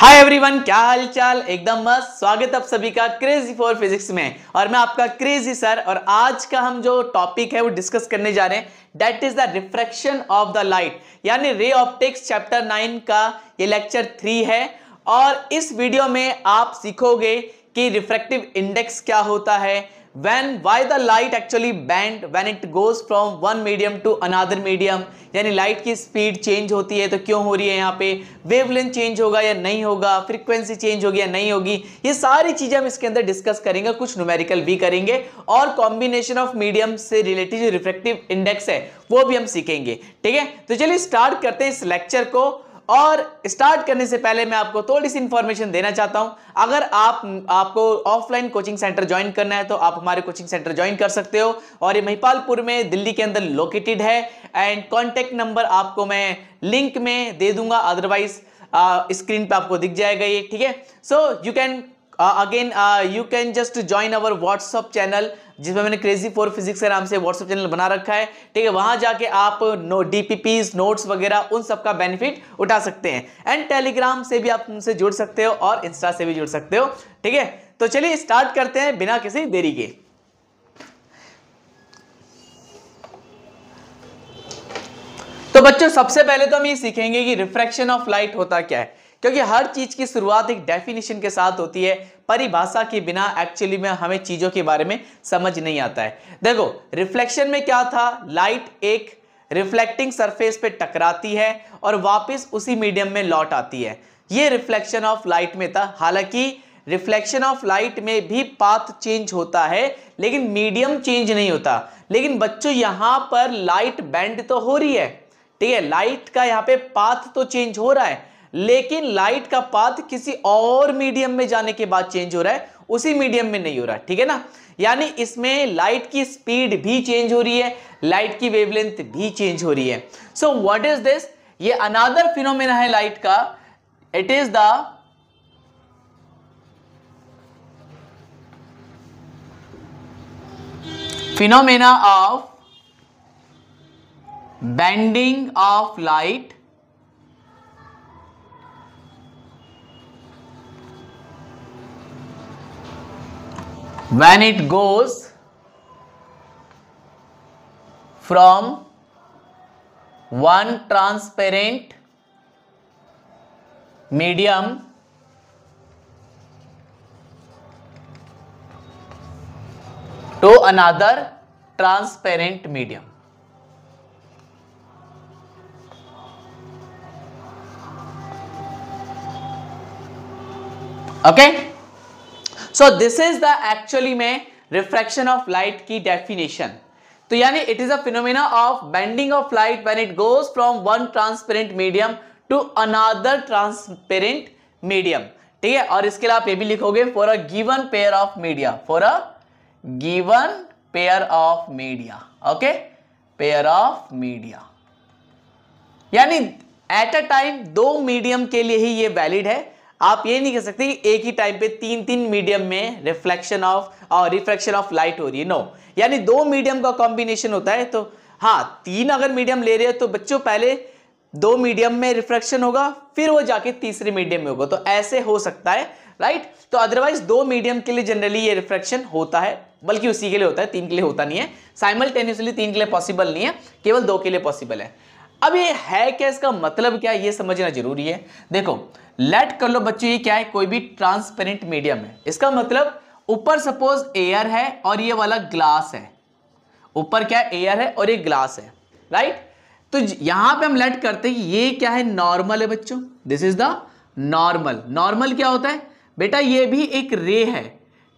Hi everyone क्या हाल चाल एकदम मस्त स्वागत आप सभी का क्रेजी फॉर फिजिक्स में और मैं आपका क्रेजी सर और आज का हम जो टॉपिक है वो डिस्कस करने जा रहे हैं that is the refraction of the light यानी रे ऑप्टिक्स चैप्टर नाइन का ये लेक्चर थ्री है और इस वीडियो में आप सीखोगे कि रिफ्रैक्टिव इंडेक्स क्या होता है when why the light actually bend when it goes from one medium to another medium यानी लाइट की स्पीड चेंज होती है तो क्यों हो रही है यहाँ पे वेवलेंथ चेंज होगा या नहीं होगा फ्रीक्वेंसी चेंज होगी या नहीं होगी ये सारी चीजें हम इसके अंदर डिस्कस करेंगे कुछ न्यूमेरिकल भी करेंगे और कॉम्बिनेशन ऑफ मीडियम से रिलेटेड जो रिफ्लेक्टिव इंडेक्स है वो भी हम सीखेंगे ठीक है तो चलिए स्टार्ट करते हैं इस लेक्चर को और स्टार्ट करने से पहले मैं आपको थोड़ी सी इन्फॉर्मेशन देना चाहता हूं अगर आप आपको ऑफलाइन कोचिंग सेंटर ज्वाइन करना है तो आप हमारे कोचिंग सेंटर ज्वाइन कर सकते हो और ये महिपालपुर में दिल्ली के अंदर लोकेटेड है एंड कॉन्टेक्ट नंबर आपको मैं लिंक में दे दूंगा अदरवाइज स्क्रीन पे आपको दिख जाएगा ये ठीक है so you can again you can just join our WhatsApp channel जिसमें मैंने क्रेजी फॉर फिजिक्स के नाम से व्हाट्सअप चैनल बना रखा है ठीक है वहां जाके आप नो डी नोट्स वगैरह उन सब का बेनिफिट उठा सकते हैं एंड टेलीग्राम से भी आप उनसे जुड़ सकते हो और इंस्टा से भी जुड़ सकते हो ठीक है तो चलिए स्टार्ट करते हैं बिना किसी देरी के तो बच्चों सबसे पहले तो हम ये सीखेंगे कि रिफ्रैक्शन ऑफ लाइट होता क्या है क्योंकि हर चीज़ की शुरुआत एक डेफिनेशन के साथ होती है परिभाषा के बिना एक्चुअली में हमें चीज़ों के बारे में समझ नहीं आता है देखो रिफ्लेक्शन में क्या था लाइट एक रिफ्लेक्टिंग सरफेस पे टकराती है और वापस उसी मीडियम में लौट आती है ये रिफ्लेक्शन ऑफ लाइट में था हालांकि रिफ्लेक्शन ऑफ लाइट में भी पाथ चेंज होता है लेकिन मीडियम चेंज नहीं होता लेकिन बच्चों यहाँ पर लाइट बैंड तो हो रही है ठीक है लाइट का यहाँ पे पाथ तो चेंज हो रहा है लेकिन लाइट का पाथ किसी और मीडियम में जाने के बाद चेंज हो रहा है उसी मीडियम में नहीं हो रहा है ठीक है ना यानी इसमें लाइट की स्पीड भी चेंज हो रही है लाइट की वेवलेंथ भी चेंज हो रही है सो व्हाट इज दिस ये अनादर फिनोमेना है लाइट का it is the phenomena of bending of light when it goes from one transparent medium to another transparent medium. Okay? So this is the actually में refraction of light की definition तो यानी it is a phenomena of bending of light when it goes from one transparent medium to another transparent medium ठीक है और इसके लिए आप ये भी लिखोगे for a given pair of media for a given pair of media okay pair of media यानी एट अ टाइम दो मीडियम के लिए ही ये वैलिड है आप ये नहीं कह सकते कि एक ही टाइम पे तीन तीन मीडियम में रिफ्लेक्शन ऑफ और रिफ्लेक्शन ऑफ लाइट हो रही है नो यानी दो मीडियम का कॉम्बिनेशन होता है तो हाँ तीन अगर मीडियम ले रहे हो तो बच्चों पहले दो मीडियम में रिफ्लेक्शन होगा फिर वो जाके तीसरे मीडियम में होगा तो ऐसे हो सकता है राइट तो अदरवाइज दो मीडियम के लिए जनरली ये रिफ्लेक्शन होता है बल्कि उसी के लिए होता है तीन के लिए होता नहीं है साइमल्टेनियसली तीन के लिए पॉसिबल नहीं है केवल दो के लिए पॉसिबल है अब ये है क्या इसका मतलब क्या ये समझना जरूरी है देखो लेट कर लो बच्चों ये क्या है कोई भी ट्रांसपेरेंट मीडियम है इसका मतलब ऊपर सपोज एयर है और ये वाला ग्लास है ऊपर क्या एयर है और ये ग्लास है राइट तो यहां पे हम लेट करते हैं ये क्या है नॉर्मल है बच्चों this is the normal normal क्या होता है बेटा ये भी एक रे है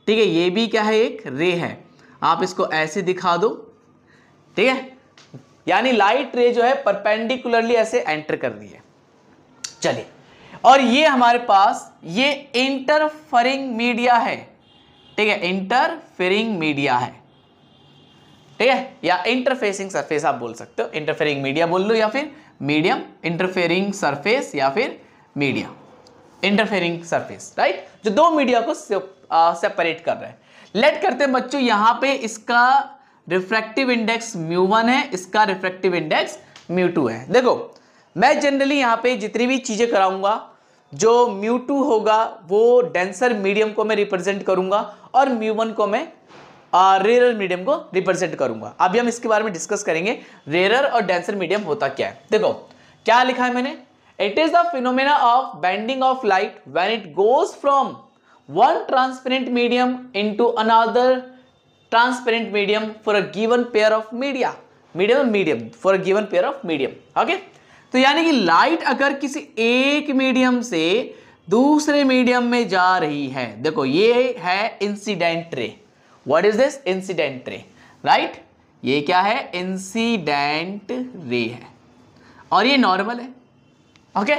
ठीक है ये भी क्या है एक रे है आप इसको ऐसे दिखा दो ठीक है यानी लाइट रे जो है परपेंडिकुलरली ऐसे एंटर कर रही है चलिए और ये हमारे पास ये इंटरफरिंग मीडिया है ठीक है इंटरफेरिंग मीडिया है ठीक है या इंटरफेसिंग सरफेस आप बोल सकते हो इंटरफेरिंग मीडिया बोल लो या फिर मीडियम इंटरफेरिंग सरफेस या फिर मीडिया इंटरफेरिंग सरफेस राइट जो दो मीडिया को सेपरेट कर रहे हैं लेट करते हैं बच्चों यहां पे इसका रिफ्रैक्टिव इंडेक्स म्यू वन है इसका रिफ्रैक्टिव इंडेक्स म्यू टू है देखो मैं जनरली यहां पे जितनी भी चीज़ें कराऊंगा जो म्यू टू होगा वो डेंसर मीडियम को मैं रिप्रेजेंट करूंगा और म्यू वन को मैं रेरर मीडियम को रिप्रेजेंट करूंगा अभी हम इसके बारे में डिस्कस करेंगे रेरर और डेंसर मीडियम होता क्या है देखो क्या लिखा है मैंने it is the phenomena of bending of light when it goes from one transparent medium to another transparent medium for a given pair of media medium medium for a given pair of medium okay तो यानी कि light अगर किसी एक medium से दूसरे medium में जा रही है देखो ये है incident ray what is this incident ray right ये क्या है इंसिडेंट रे है और ये नॉर्मल है ओके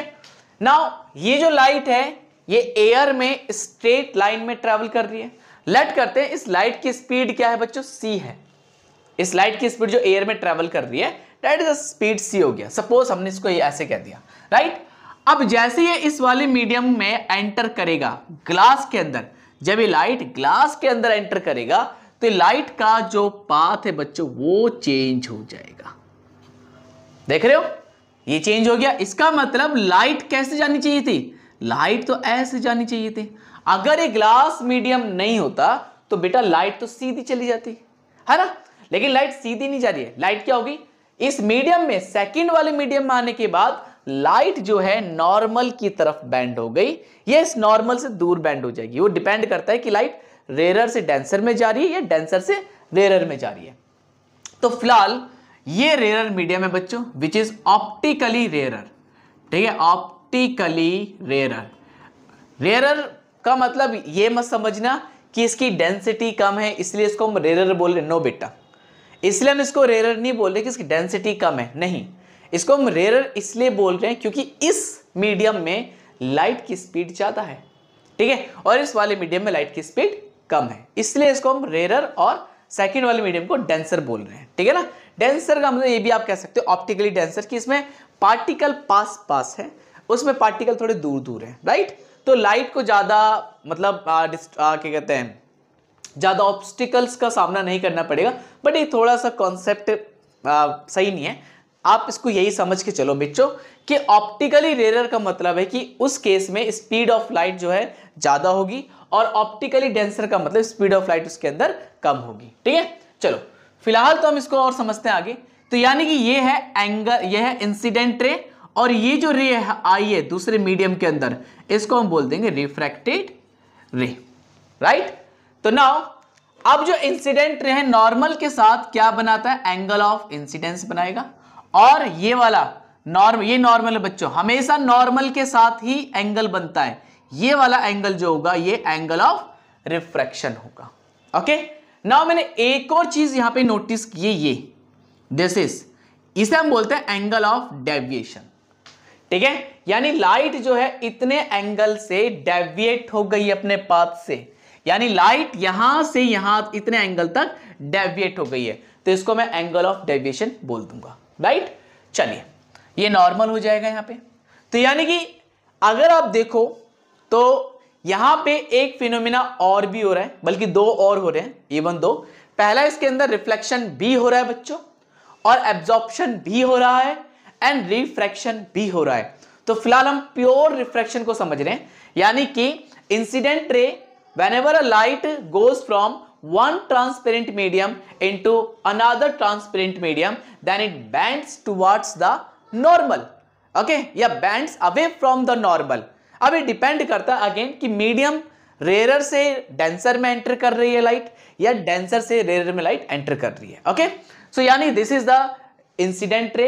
नाउ ये जो लाइट है ये एयर में स्ट्रेट लाइन में ट्रेवल कर रही है लेट करते हैं इस लाइट की स्पीड क्या है बच्चों सी है इस लाइट की स्पीड जो एयर में ट्रेवल कर रही है डेट इज स्पीड सी हो गया सपोज हमने इसको ये ऐसे कह दिया राइट अब जैसे ये इस वाले मीडियम में एंटर करेगा ग्लास के अंदर जब ये लाइट ग्लास के अंदर एंटर करेगा तो लाइट का जो पाथ है बच्चों वो चेंज हो जाएगा देख रहे हो ये चेंज हो गया इसका मतलब लाइट कैसे जानी चाहिए थी लाइट तो ऐसे जानी चाहिए थी अगर ये ग्लास मीडियम नहीं होता तो बेटा लाइट तो सीधी चली जाती है ना लेकिन लाइट सीधी नहीं जा रही है लाइट क्या होगी इस मीडियम में सेकंड वाले मीडियम में आने के बाद लाइट जो है नॉर्मल की तरफ बैंड हो गई ये इस नॉर्मल से दूर बैंड हो जाएगी वो डिपेंड करता है कि लाइट रेरर से डेंसर में जा रही है या डेंसर से रेरर में जा रही है तो फिलहाल ये रेरर मीडियम है बच्चों विच इज ऑप्टिकली रेरर ठीक है ऑप्टिकली रेरर रेरर का मतलब ये मत समझना कि इसकी डेंसिटी कम है इसलिए इसको हम रेरर बोल रहे नो बेटा इसलिए हम इसको रेरर नहीं बोल रहे कि इसकी डेंसिटी कम है नहीं इसको हम रेरर इसलिए बोल रहे हैं क्योंकि इस मीडियम में लाइट की स्पीड ज़्यादा है ठीक है और इस वाले मीडियम में लाइट की स्पीड कम है इसलिए इसको हम रेरर और सेकेंड वाले मीडियम को डेंसर बोल रहे हैं ठीक है ना डेंसर का मतलब ये भी आप कह सकते हो ऑप्टिकली डेंसर कि इसमें पार्टिकल पास पास है उसमें पार्टिकल थोड़े दूर दूर है राइट तो लाइट को ज़्यादा मतलब क्या कहते हैं ज़्यादा ऑब्स्टिकल्स का सामना नहीं करना पड़ेगा बट ये थोड़ा सा कॉन्सेप्ट सही नहीं है आप इसको यही समझ के चलो बिच्चो कि ऑप्टिकली रेरर का मतलब है कि उस केस में स्पीड ऑफ लाइट जो है ज़्यादा होगी और ऑप्टिकली डेंसर का मतलब स्पीड ऑफ लाइट उसके अंदर कम होगी ठीक है चलो फिलहाल तो हम इसको और समझते हैं आगे तो यानी कि ये है एंगल ये है इंसिडेंट रे और ये जो रे आई है दूसरे मीडियम के अंदर इसको हम बोल देंगे रिफ्रैक्टेड रे राइट तो नाउ अब जो इंसिडेंट रे है नॉर्मल के साथ क्या बनाता है एंगल ऑफ इंसिडेंस बनाएगा और ये वाला नॉर्मल ये नॉर्मल है बच्चों हमेशा नॉर्मल के साथ ही एंगल बनता है ये वाला एंगल जो होगा ये एंगल ऑफ रिफ्रैक्शन होगा ओके नाउ मैंने एक और चीज यहां पे नोटिस की ये दिस इज इसे हम बोलते हैं एंगल ऑफ डेविएशन ठीक है यानी लाइट जो है इतने एंगल से डेविएट हो गई अपने पाथ से यानी लाइट यहां से यहां इतने एंगल तक डेविएट हो गई है तो इसको मैं एंगल ऑफ डेविएशन बोल दूंगा राइट चलिए ये नॉर्मल हो जाएगा यहां पे तो यानी कि अगर आप देखो तो यहां पे एक फिनोमिना और भी हो रहा है बल्कि दो और हो रहे हैं इवन दो पहला इसके अंदर रिफ्लेक्शन भी हो रहा है बच्चों और एब्जॉर्प्शन भी हो रहा है एंड रिफ्रैक्शन भी हो रहा है तो फिलहाल हम प्योर रिफ्रैक्शन को समझ रहे हैं यानी कि इंसिडेंट रे whenever a light goes from one transparent medium into another transparent medium then it bends towards the normal okay या bend away from the normal अब ये डिपेंड करता है अगेन कि मीडियम रेरर से डेंसर में एंटर कर रही है लाइट या डेंसर से रेयर में लाइट एंटर कर रही है ओके सो यानी this is the incident ray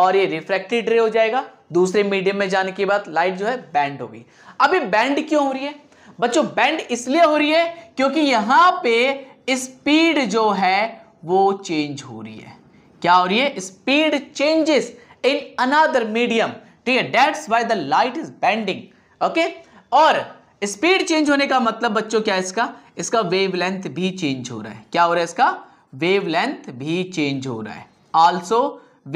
और ये रिफ्रेक्टेड रे हो जाएगा दूसरे मीडियम में जाने के बाद लाइट जो है बैंड होगी अभी बैंड क्यों हो रही है बच्चों बैंड इसलिए हो रही है क्योंकि यहां पे स्पीड जो है वो चेंज हो रही है क्या हो रही है speed changes in another medium ठीक है that's why the light is bending okay और स्पीड चेंज होने का मतलब बच्चों क्या है इसका इसका वेव भी चेंज हो रहा है क्या हो रहा है इसका वेव भी चेंज हो रहा है ऑल्सो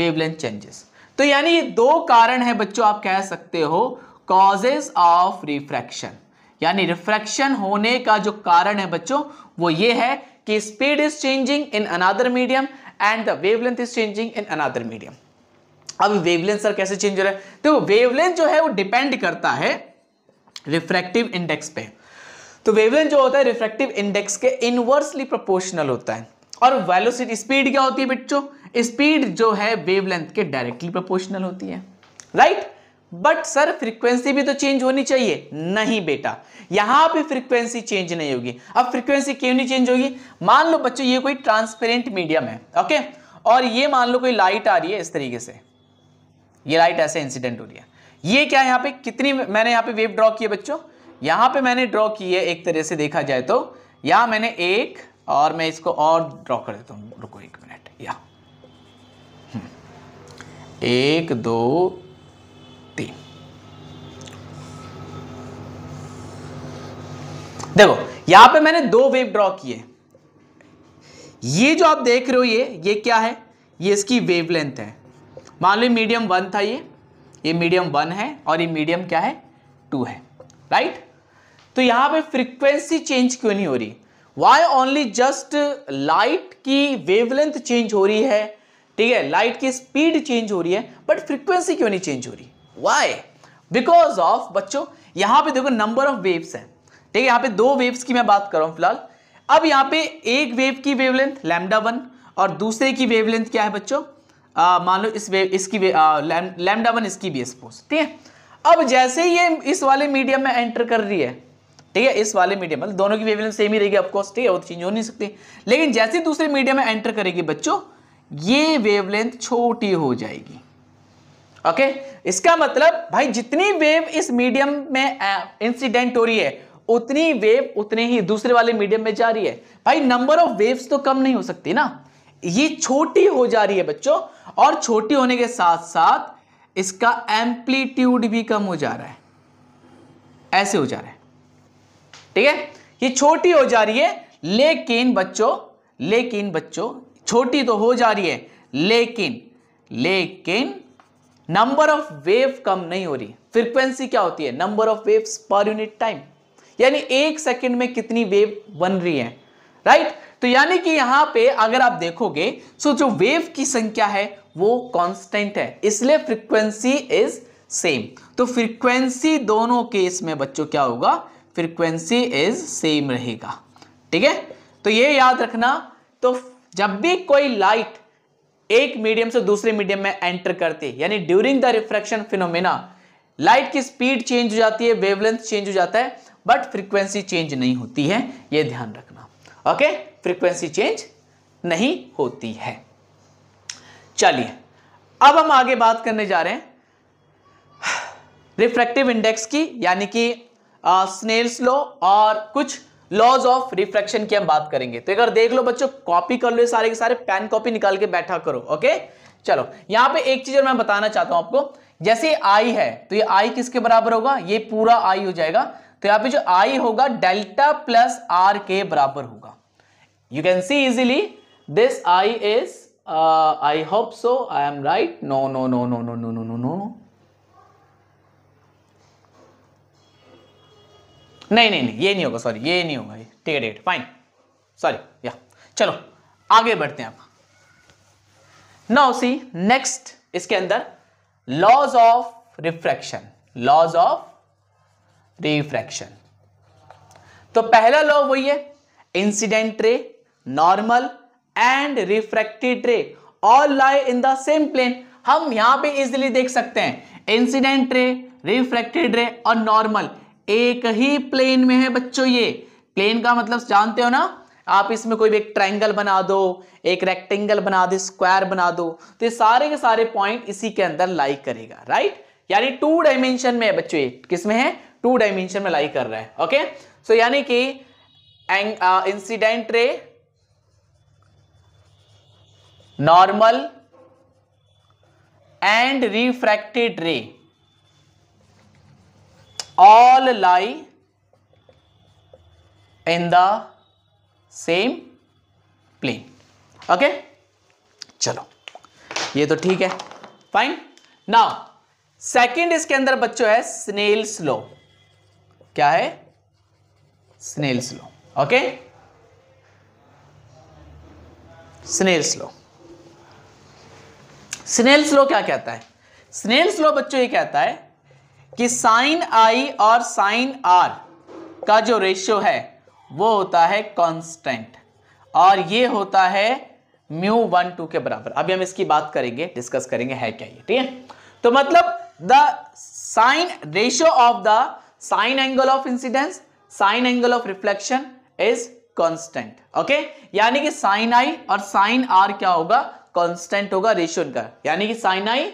वेव चेंजेस तो यानी ये दो कारण है बच्चों आप कह सकते हो कॉजेज ऑफ रिफ्रैक्शन यानी रिफ्रैक्शन होने का जो कारण है बच्चों वो ये है कि speed is changing in another medium and the wavelength is changing in another medium अब वेवलेंथ सर कैसे चेंज हो रहा है देखो वेवलेंथ जो है वो डिपेंड करता है रिफ्रैक्टिव इंडेक्स पे तो वेवलेंथ जो होता है रिफ्रैक्टिव इंडेक्स के इनवर्सली प्रोपोर्शनल होता है और वेलोसिटी स्पीड क्या होती है बच्चों स्पीड जो है वेवलेंथ के डायरेक्टली प्रोपोर्शनल होती है right right? But sir frequency भी तो चेंज होनी चाहिए नहीं बेटा यहां पे फ्रीक्वेंसी चेंज नहीं होगी अब फ्रीक्वेंसी क्यों नहीं चेंज होगी मान लो बच्चों ये कोई ट्रांसपेरेंट मीडियम है ओके और ये मान लो कोई लाइट आ रही है इस तरीके से ये लाइट ऐसे इंसिडेंट हो रही है ये क्या यहां पे कितनी मैंने यहां पे वेव ड्रॉ किया बच्चों यहां पे मैंने ड्रॉ की है एक तरह से देखा जाए तो यहां मैंने एक और मैं इसको और ड्रॉ कर देता हूं रुको एक मिनट या हम्म। एक दो देखो यहां पे मैंने दो वेव ड्रॉ किए ये जो आप देख रहे हो ये ये क्या है ये इसकी वेवलेंथ है मान लो मीडियम वन था ये ये मीडियम वन है और ये मीडियम क्या है टू है राइट तो यहां पे फ्रीक्वेंसी चेंज क्यों नहीं हो रही वाई ओनली जस्ट लाइट की वेवलेंथ चेंज हो रही है ठीक है लाइट की स्पीड चेंज हो रही है बट फ्रीक्वेंसी क्यों नहीं चेंज हो रही वाई बिकॉज ऑफ बच्चों यहां पे देखो नंबर ऑफ वेव्स है ठीक है यहाँ पे दो वेव्स की मैं बात कर रहा हूँ फिलहाल अब यहाँ पे एक वेव की वेवलेंथ लैमडा वन और दूसरे की वेवलेंथ क्या है बच्चों मान लो इस वेव इसकी लैमडा वन इसकी भी सपोज ठीक है अब जैसे ही ये इस वाले मीडियम में एंटर कर रही है ठीक है इस वाले मीडियम मतलब दोनों की वेवलेंथ सेम ही रहेगी ऑफकोर्स ठीक है वो चेंज तो हो नहीं सकती लेकिन जैसे दूसरे मीडियम में एंटर करेगी बच्चों ये वेवलेंथ छोटी हो जाएगी ओके इसका मतलब भाई जितनी वेव इस मीडियम में इंसिडेंट हो रही है उतनी वेव उतने ही दूसरे वाले मीडियम में जा रही है भाई नंबर ऑफ वेव्स तो कम नहीं हो सकती ना ये छोटी हो जा रही है बच्चों और छोटी होने के साथ साथ इसका एम्पलीट्यूड भी कम हो जा रहा है ऐसे हो जा रहा है ठीक है ये छोटी हो जा रही है लेकिन बच्चों लेकिन बच्चों छोटी तो हो जा रही है लेकिन लेकिन नंबर ऑफ वेव कम नहीं हो रही फ्रीक्वेंसी क्या होती है number of waves per unit time यानी एक सेकंड में कितनी वेव बन रही है राइट तो यानी कि यहां पे अगर आप देखोगे सो जो वेव की संख्या है वो कांस्टेंट है इसलिए फ्रीक्वेंसी इज सेम तो फ्रीक्वेंसी दोनों केस में बच्चों क्या होगा फ्रीक्वेंसी इज सेम रहेगा ठीक है तो ये याद रखना तो जब भी कोई लाइट एक मीडियम से दूसरे मीडियम में एंटर करती यानी during the refraction phenomena light की स्पीड चेंज हो जाती है वेवलेंथ चेंज हो जाता है बट फ्रीक्वेंसी चेंज नहीं होती है ये ध्यान रखना ओके फ्रीक्वेंसी चेंज नहीं होती है चलिए अब हम आगे बात करने जा रहे हैं रिफ्रैक्टिव इंडेक्स की यानी कि स्नेल्स लो और कुछ लॉज ऑफ रिफ्रैक्शन की हम बात करेंगे तो अगर देख लो बच्चों कॉपी कर लो सारे के सारे पैन कॉपी निकाल के बैठा करो ओके चलो यहां पे एक चीज और मैं बताना चाहता हूं आपको जैसे आई है तो ये आई किसके बराबर होगा ये पूरा आई हो जाएगा तो यहां पे जो आई होगा डेल्टा प्लस आर के बराबर होगा you can see easily this I is I hope so I am right no no no no no no no no no नहीं नहीं नहीं ये नहीं होगा सॉरी ये नहीं होगा ठीक है ठीक फाइन सॉरी या चलो आगे बढ़ते हैं आप नाउ सी नेक्स्ट इसके अंदर laws of refraction laws of refraction तो पहला लॉ वही है incident ray normal and refracted ray all lie in the same plane हम यहां पे इजिली देख सकते हैं इंसिडेंट रे रिफ्रैक्टेड रे और नॉर्मल एक ही प्लेन में है बच्चों ये प्लेन का मतलब जानते हो ना आप इसमें कोई भी एक ट्रायंगल बना दो एक रेक्टेंगल बना दो स्क्वायर बना दो तो ये सारे के सारे पॉइंट इसी के अंदर लाइक करेगा राइट यानी टू डायमेंशन में है बच्चों ये किसमें है टू डायमेंशन में लाई कर रहा है ओके सो यानी कि incident ray normal and refracted ray all lie in the same plane okay चलो ये तो ठीक है फाइन नाउ सेकंड इसके अंदर बच्चों है स्नेल स्लो क्या है Snell's law okay Snell's law Snell's law क्या कहता है स्नेल स्लो बच्चों ये कहता है कि साइन आई और साइन आर का जो रेशियो है वो होता है कांस्टेंट और ये होता है म्यू वन टू के बराबर अभी हम इसकी बात करेंगे डिस्कस करेंगे है क्या ये ठीक है तो मतलब the sine ratio of the sine angle of incidence sine angle of reflection is constant okay यानी कि साइन आई और साइन आर क्या होगा कांस्टेंट होगा रेशियो का यानी कि साइन आई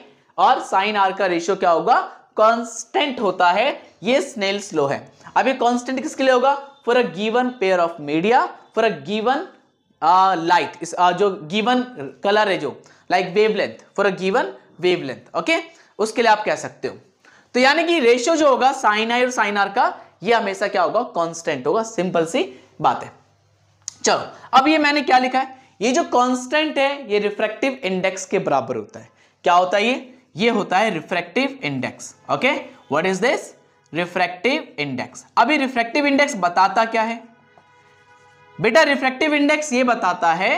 और साइन आर का रेशियो क्या होगा कांस्टेंट होता है ये स्नेल स्लो है अब ये कांस्टेंट किसके लिए होगा for a given pair of media for a given light is uh, जो गिवन कलर है जो like wavelength for a given wavelength okay उसके लिए आप कह सकते हो तो यानी कि रेशियो जो होगा साइन आई और साइन आर का ये हमेशा क्या होगा कांस्टेंट होगा सिंपल सी बात है चलो अब ये मैंने क्या लिखा है ये जो कांस्टेंट है ये रिफ्रेक्टिव इंडेक्स के बराबर होता है क्या होता है ये ये होता है refractive index okay what is this refractive index अभी रिफ्रेक्टिव इंडेक्स बताता क्या है बेटा रिफ्रेक्टिव इंडेक्स ये बताता है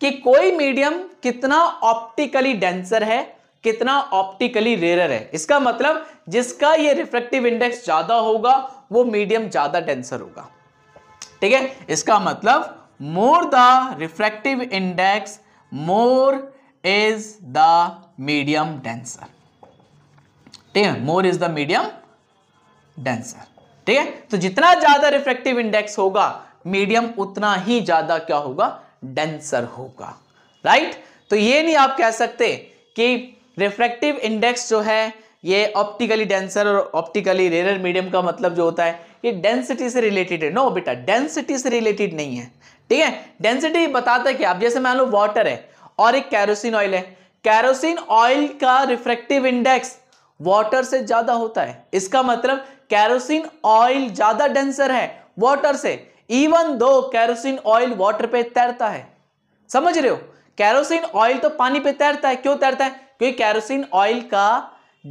कि कोई मीडियम कितना ऑप्टिकली डेंसर है कितना ऑप्टिकली रेयर है इसका मतलब जिसका ये रिफ्लेक्टिव इंडेक्स ज्यादा होगा वो मीडियम ज्यादा डेंसर होगा ठीक है इसका मतलब more the refractive index more is the medium denser ठीक है more is the medium denser ठीक है तो जितना ज्यादा रिफ्लेक्टिव इंडेक्स होगा मीडियम उतना ही ज्यादा क्या होगा डेंसर होगा राइट तो ये नहीं आप कह सकते कि रिफ्रैक्टिव इंडेक्स जो है ये ऑप्टिकली डेंसर और ऑप्टिकली रेयर मीडियम का मतलब जो होता है ये डेंसिटी से रिलेटेड है नो बेटा डेंसिटी से रिलेटेड नहीं है ठीक है डेंसिटी बताता है कि अब जैसे मान लो वाटर है और एक कैरोसिन ऑयल है कैरोसिन ऑयल का रिफ्रैक्टिव इंडेक्स वाटर से ज्यादा होता है इसका मतलब कैरोसिन ऑयल ज्यादा डेंसर है वाटर से even though kerosene oil water पे तैरता है समझ रहे हो कैरोसिन ऑयल तो पानी पे तैरता है क्यों तैरता है क्योंकि कैरोसिन ऑयल का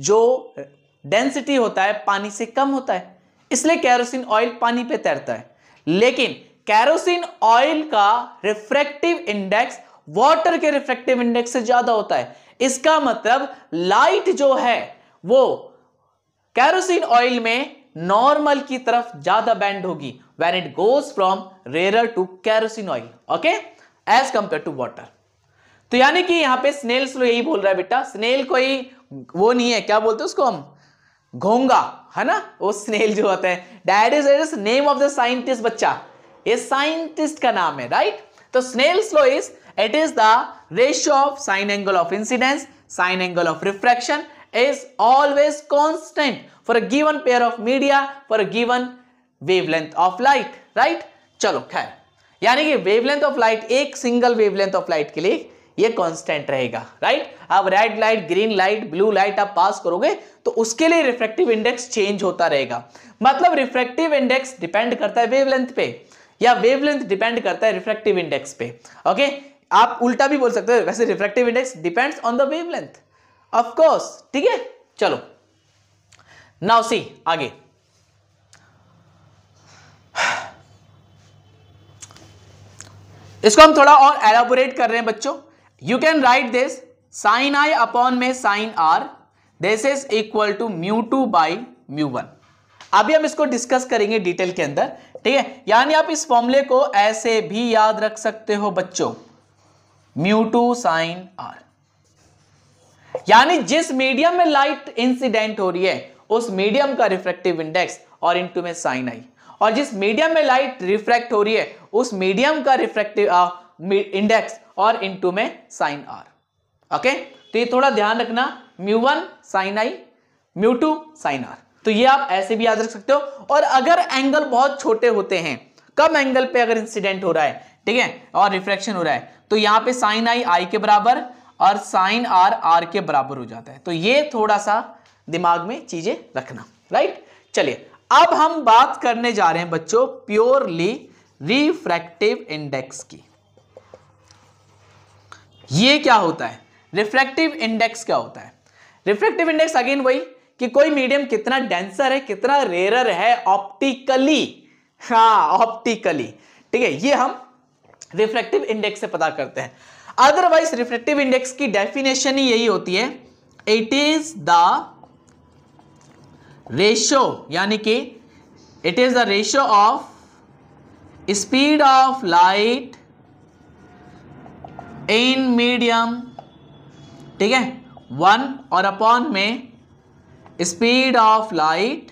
जो डेंसिटी होता है पानी से कम होता है इसलिए कैरोसिन ऑयल पानी पे तैरता है लेकिन कैरोसिन ऑयल का रिफ्रेक्टिव इंडेक्स वाटर के रिफ्रेक्टिव इंडेक्स से ज्यादा होता है इसका मतलब लाइट जो है वो कैरोसिन ऑयल में नॉर्मल की तरफ ज्यादा बैंड होगी when it goes from rarer to kerosene oil okay as compare to water तो यानी कि यहाँ पे स्नेल स्लो यही बोल रहा है बेटा स्नेल कोई वो नहीं है क्या बोलते उसको हम घोंगा है ना वो स्नेल जो होता है that is is name of the scientist बच्चा ये साइंटिस्ट का नाम है राइट तो Snell's law is it is the ratio of sine angle of incidence sine angle of refraction is always constant for a given pair of media for a given wavelength of light right चलो खैर यानी कि wavelength of light एक single wavelength of light के लिए ये constant रहेगा right आप red light green light blue light आप पास करोगे तो उसके लिए रिफ्रेक्टिव इंडेक्स चेंज होता रहेगा मतलब रिफ्रेक्टिव इंडेक्स डिपेंड करता है वेवलेंथ पे या वेवलेंथ डिपेंड करता है रिफ्रेक्टिव इंडेक्स पे ओके आप उल्टा भी बोल सकते हो वैसे refractive index depends on the wavelength of course ठीक है चलो नाउ सी आगे इसको हम थोड़ा और एलाबोरेट कर रहे हैं बच्चों you can write this sine I upon में sine R this is equal to mu two by mu one अभी हम इसको डिस्कस करेंगे डिटेल के अंदर ठीक है यानी आप इस फॉर्मूले को ऐसे भी याद रख सकते हो बच्चों म्यू टू साइन आर यानी जिस मीडियम में लाइट इंसिडेंट हो रही है उस मीडियम का रिफ्रेक्टिव इंडेक्स और इनटू में साइन आई और जिस मीडियम में लाइट रिफ्रैक्ट हो रही है उस मीडियम का रिफ्रेक्टिव इंडेक्स और इनटू में साइन आर ओके तो ये थोड़ा ध्यान रखना mu one sine I mu two sine R तो ये आप ऐसे भी याद रख सकते हो और अगर एंगल बहुत छोटे होते हैं कम एंगल पे अगर इंसिडेंट हो रहा है ठीक है और रिफ्लेक्शन हो रहा है तो यहां पे साइन आई आई के बराबर और साइन आर आर के बराबर हो जाता है तो ये थोड़ा सा दिमाग में चीजें रखना राइट चलिए अब हम बात करने जा रहे हैं बच्चों प्योरली रिफ्रैक्टिव इंडेक्स की ये क्या होता है रिफ्रैक्टिव इंडेक्स क्या होता है रिफ्रैक्टिव इंडेक्स अगेन वही कि कोई मीडियम कितना डेंसर है कितना रेरर है ऑप्टिकली हाँ ऑप्टिकली ठीक है ये हम रिफ्रैक्टिव इंडेक्स से पता करते हैं अदरवाइज रिफ्रैक्टिव इंडेक्स की डेफिनेशन ही यही होती है इट इज द रेशो यानी कि it is the ratio of speed of light in medium ठीक है वन और अपॉन में speed of light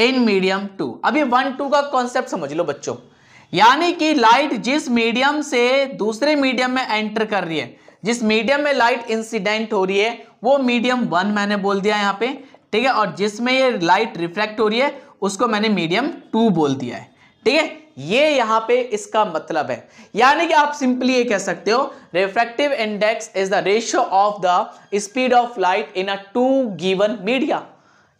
in medium two अभी वन टू का कॉन्सेप्ट समझ लो बच्चों यानी कि लाइट जिस मीडियम से दूसरे मीडियम में एंटर कर रही है जिस मीडियम में लाइट इंसिडेंट हो रही है वो मीडियम वन मैंने बोल दिया यहां पे ठीक है और जिसमें ये लाइट रिफ्लेक्ट हो रही है उसको मैंने मीडियम टू बोल दिया है ठीक है ये यहां पे इसका मतलब है यानी कि आप सिंपली ये कह सकते हो refractive index is the ratio of the speed of light in a two given media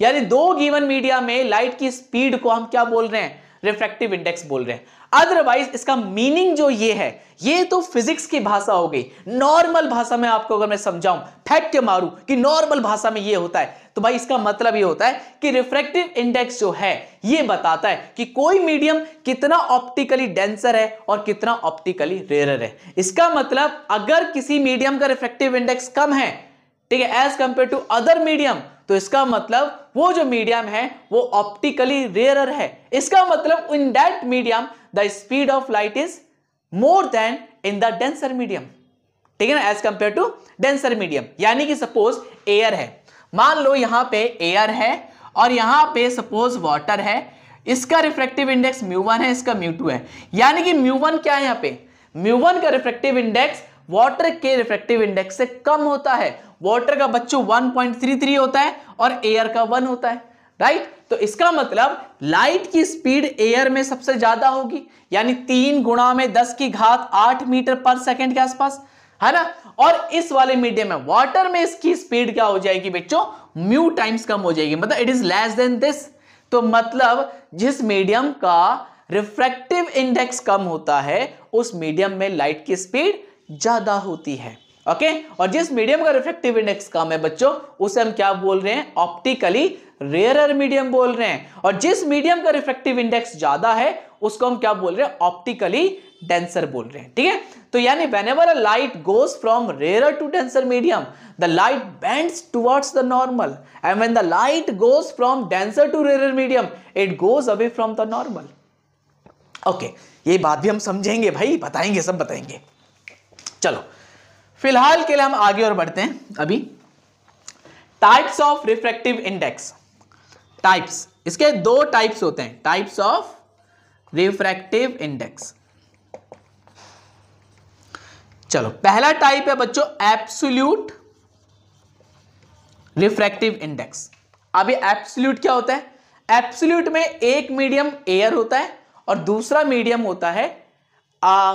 यानी दो गिवन मीडिया में लाइट की स्पीड को हम क्या बोल रहे हैं रिफ्रेक्टिव इंडेक्स बोल रहे हैं अदरवाइज इसका मीनिंग जो ये है ये तो फिजिक्स की भाषा हो गई नॉर्मल भाषा में आपको अगर मैं समझाऊं फैक्ट मारू कि नॉर्मल भाषा में ये होता है तो भाई इसका मतलब ये होता है कि रिफ्रेक्टिव इंडेक्स जो है ये बताता है कि कोई मीडियम कितना ऑप्टिकली डेंसर है और कितना ऑप्टिकली रेयर है इसका मतलब अगर किसी मीडियम का रिफ्रेक्टिव इंडेक्स कम है ठीक है as compare to other medium तो इसका मतलब वो जो मीडियम है वो ऑप्टिकली रेयर है इसका मतलब in that medium the speed of light is more than in the denser medium ठीक है ना as compare to denser medium यानी कि सपोज एयर है मान लो यहां पे एयर है और यहां पे सपोज वाटर है इसका रिफ्रेक्टिव इंडेक्स म्यू वन है इसका म्यू टू है यानी कि म्यू वन क्या है यहां पे म्यू वन का रिफ्रेक्टिव इंडेक्स वाटर के रिफ्रेक्टिव इंडेक्स से कम होता है वाटर का बच्चों 1.33 होता है और एयर का 1 होता है राइट तो इसका मतलब लाइट की स्पीड एयर में सबसे ज्यादा होगी यानी तीन गुणा में दस की घात आठ मीटर पर सेकेंड के आसपास है ना और इस वाले मीडियम में वाटर में इसकी स्पीड क्या हो जाएगी बच्चों म्यू टाइम्स कम हो जाएगी मतलब it is less than this तो मतलब जिस मीडियम का रिफ्रैक्टिव इंडेक्स कम होता है उस मीडियम में लाइट की स्पीड ज्यादा होती है ओके और जिस मीडियम का रिफ्लेक्टिव इंडेक्स कम है बच्चों उसे हम क्या बोल रहे हैं ऑप्टिकली रेयरर मीडियम बोल रहे हैं और जिस मीडियम का रिफ्लेक्टिव इंडेक्स ज्यादा है उसको हम क्या बोल रहे हैं ऑप्टिकली डेंसर बोल रहे हैं ठीक है तो यानी whenever a light goes from rare to denser medium the light bend towards the normal and when the light goes from denser to rare medium it goes away from the normal okay ये बात भी हम समझेंगे भाई बताएंगे सब बताएंगे चलो फिलहाल के लिए हम आगे और बढ़ते हैं अभी types of refractive index types इसके दो टाइप्स होते हैं टाइप्स ऑफ रिफ्रैक्टिव इंडेक्स चलो पहला टाइप है बच्चों एप्सुल्यूट रिफ्रैक्टिव इंडेक्स अभी एब्सोल्यूट क्या होता है एप्सुल्यूट में एक मीडियम एयर होता है और दूसरा मीडियम होता है आ,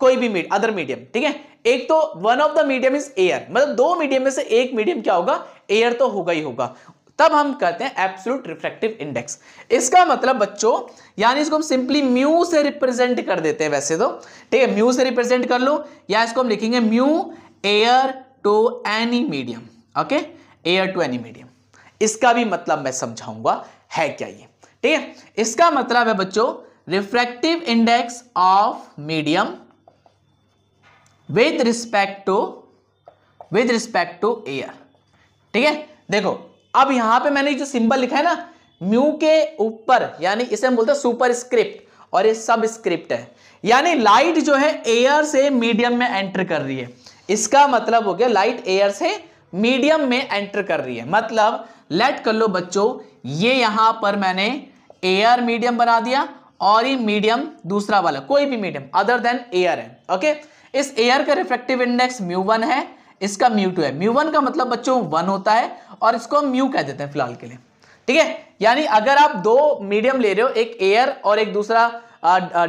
कोई भी मीडियम अदर मीडियम ठीक है एक तो one of the medium is air मतलब दो मीडियम में से एक मीडियम क्या होगा एयर तो होगा ही होगा तब हम कहते हैं एब्सोल्यूट रिफ्रेक्टिव इंडेक्स इसका मतलब बच्चों यानी इसको हम सिंपली म्यू से रिप्रेजेंट कर देते हैं वैसे तो ठीक है म्यू से रिप्रेजेंट कर लो या इसको हम लिखेंगे mu air to any medium okay air to any medium इसका भी मतलब मैं समझाऊंगा है क्या ये ठीक है इसका मतलब है बच्चों refractive index of medium with respect to with respect to air ठीक है देखो अब यहां पे मैंने जो सिंबल लिखा है ना म्यू के ऊपर यानी इसे हम बोलते हैं सुपर स्क्रिप्ट और ये सब स्क्रिप्ट है यानी लाइट जो है एयर से मीडियम में एंटर कर रही है इसका मतलब हो गया लाइट एयर से मीडियम में एंटर कर रही है मतलब लेट कर लो बच्चों ये यहां पर मैंने एयर मीडियम बना दिया और ये मीडियम दूसरा वाला कोई भी मीडियम अदर देन एयर है ओके okay? इस एयर का रिफ्रेक्टिव इंडेक्स म्यू वन है इसका म्यू टू है म्यू वन का मतलब बच्चों वन होता है और इसको हम म्यू कह देते हैं फिलहाल के लिए ठीक है यानी अगर आप दो मीडियम ले रहे हो एक एयर और एक दूसरा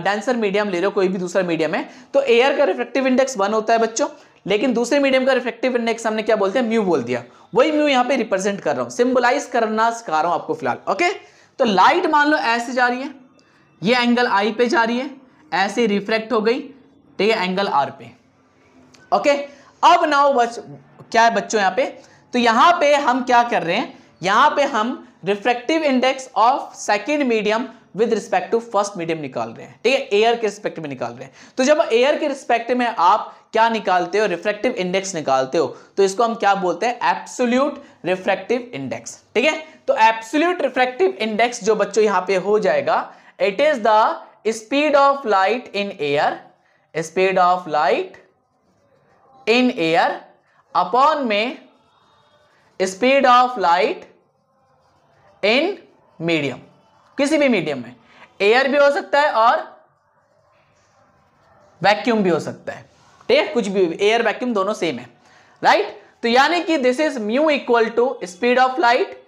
डेंसर मीडियम ले रहे हो कोई भी दूसरा मीडियम है तो एयर का रिफ्रेक्टिव इंडेक्स वन होता है बच्चों लेकिन दूसरे मीडियम का रिफ्रेक्टिव इंडेक्स हमने क्या बोलते हैं म्यू बोल दिया वही म्यू यहां पे रिप्रेजेंट कर रहा हूं सिंबलाइज करना सिखा रहा हूं आपको फिलहाल ओके तो लाइट मान लो ऐसे जा रही है ये एंगल आई पे जा रही है ऐसे रिफ्रेक्ट हो गई ठीक है एंगल आर पे ओके अब नाउ बच क्या है बच्चों यहां पे तो यहां पे हम क्या कर रहे हैं यहां पे हम refractive index of second medium with respect to first medium निकाल रहे हैं ठीक है एयर के रिस्पेक्ट में निकाल रहे हैं तो जब एयर के रिस्पेक्ट में आप क्या निकालते हो रिफ्रेक्टिव इंडेक्स निकालते हो तो इसको हम क्या बोलते हैं एप्सोल्यूट रिफ्रेक्टिव इंडेक्स ठीक है तो एप्सोल्यूट रिफ्रेक्टिव इंडेक्स जो बच्चों यहां पे हो जाएगा it is the speed of light in air speed of light in air upon में speed of light in medium किसी भी मीडियम में एयर भी हो सकता है और वैक्यूम भी हो सकता है ठीक कुछ भी एयर वैक्यूम दोनों सेम है राइट तो यानी कि this is mu equal to speed of light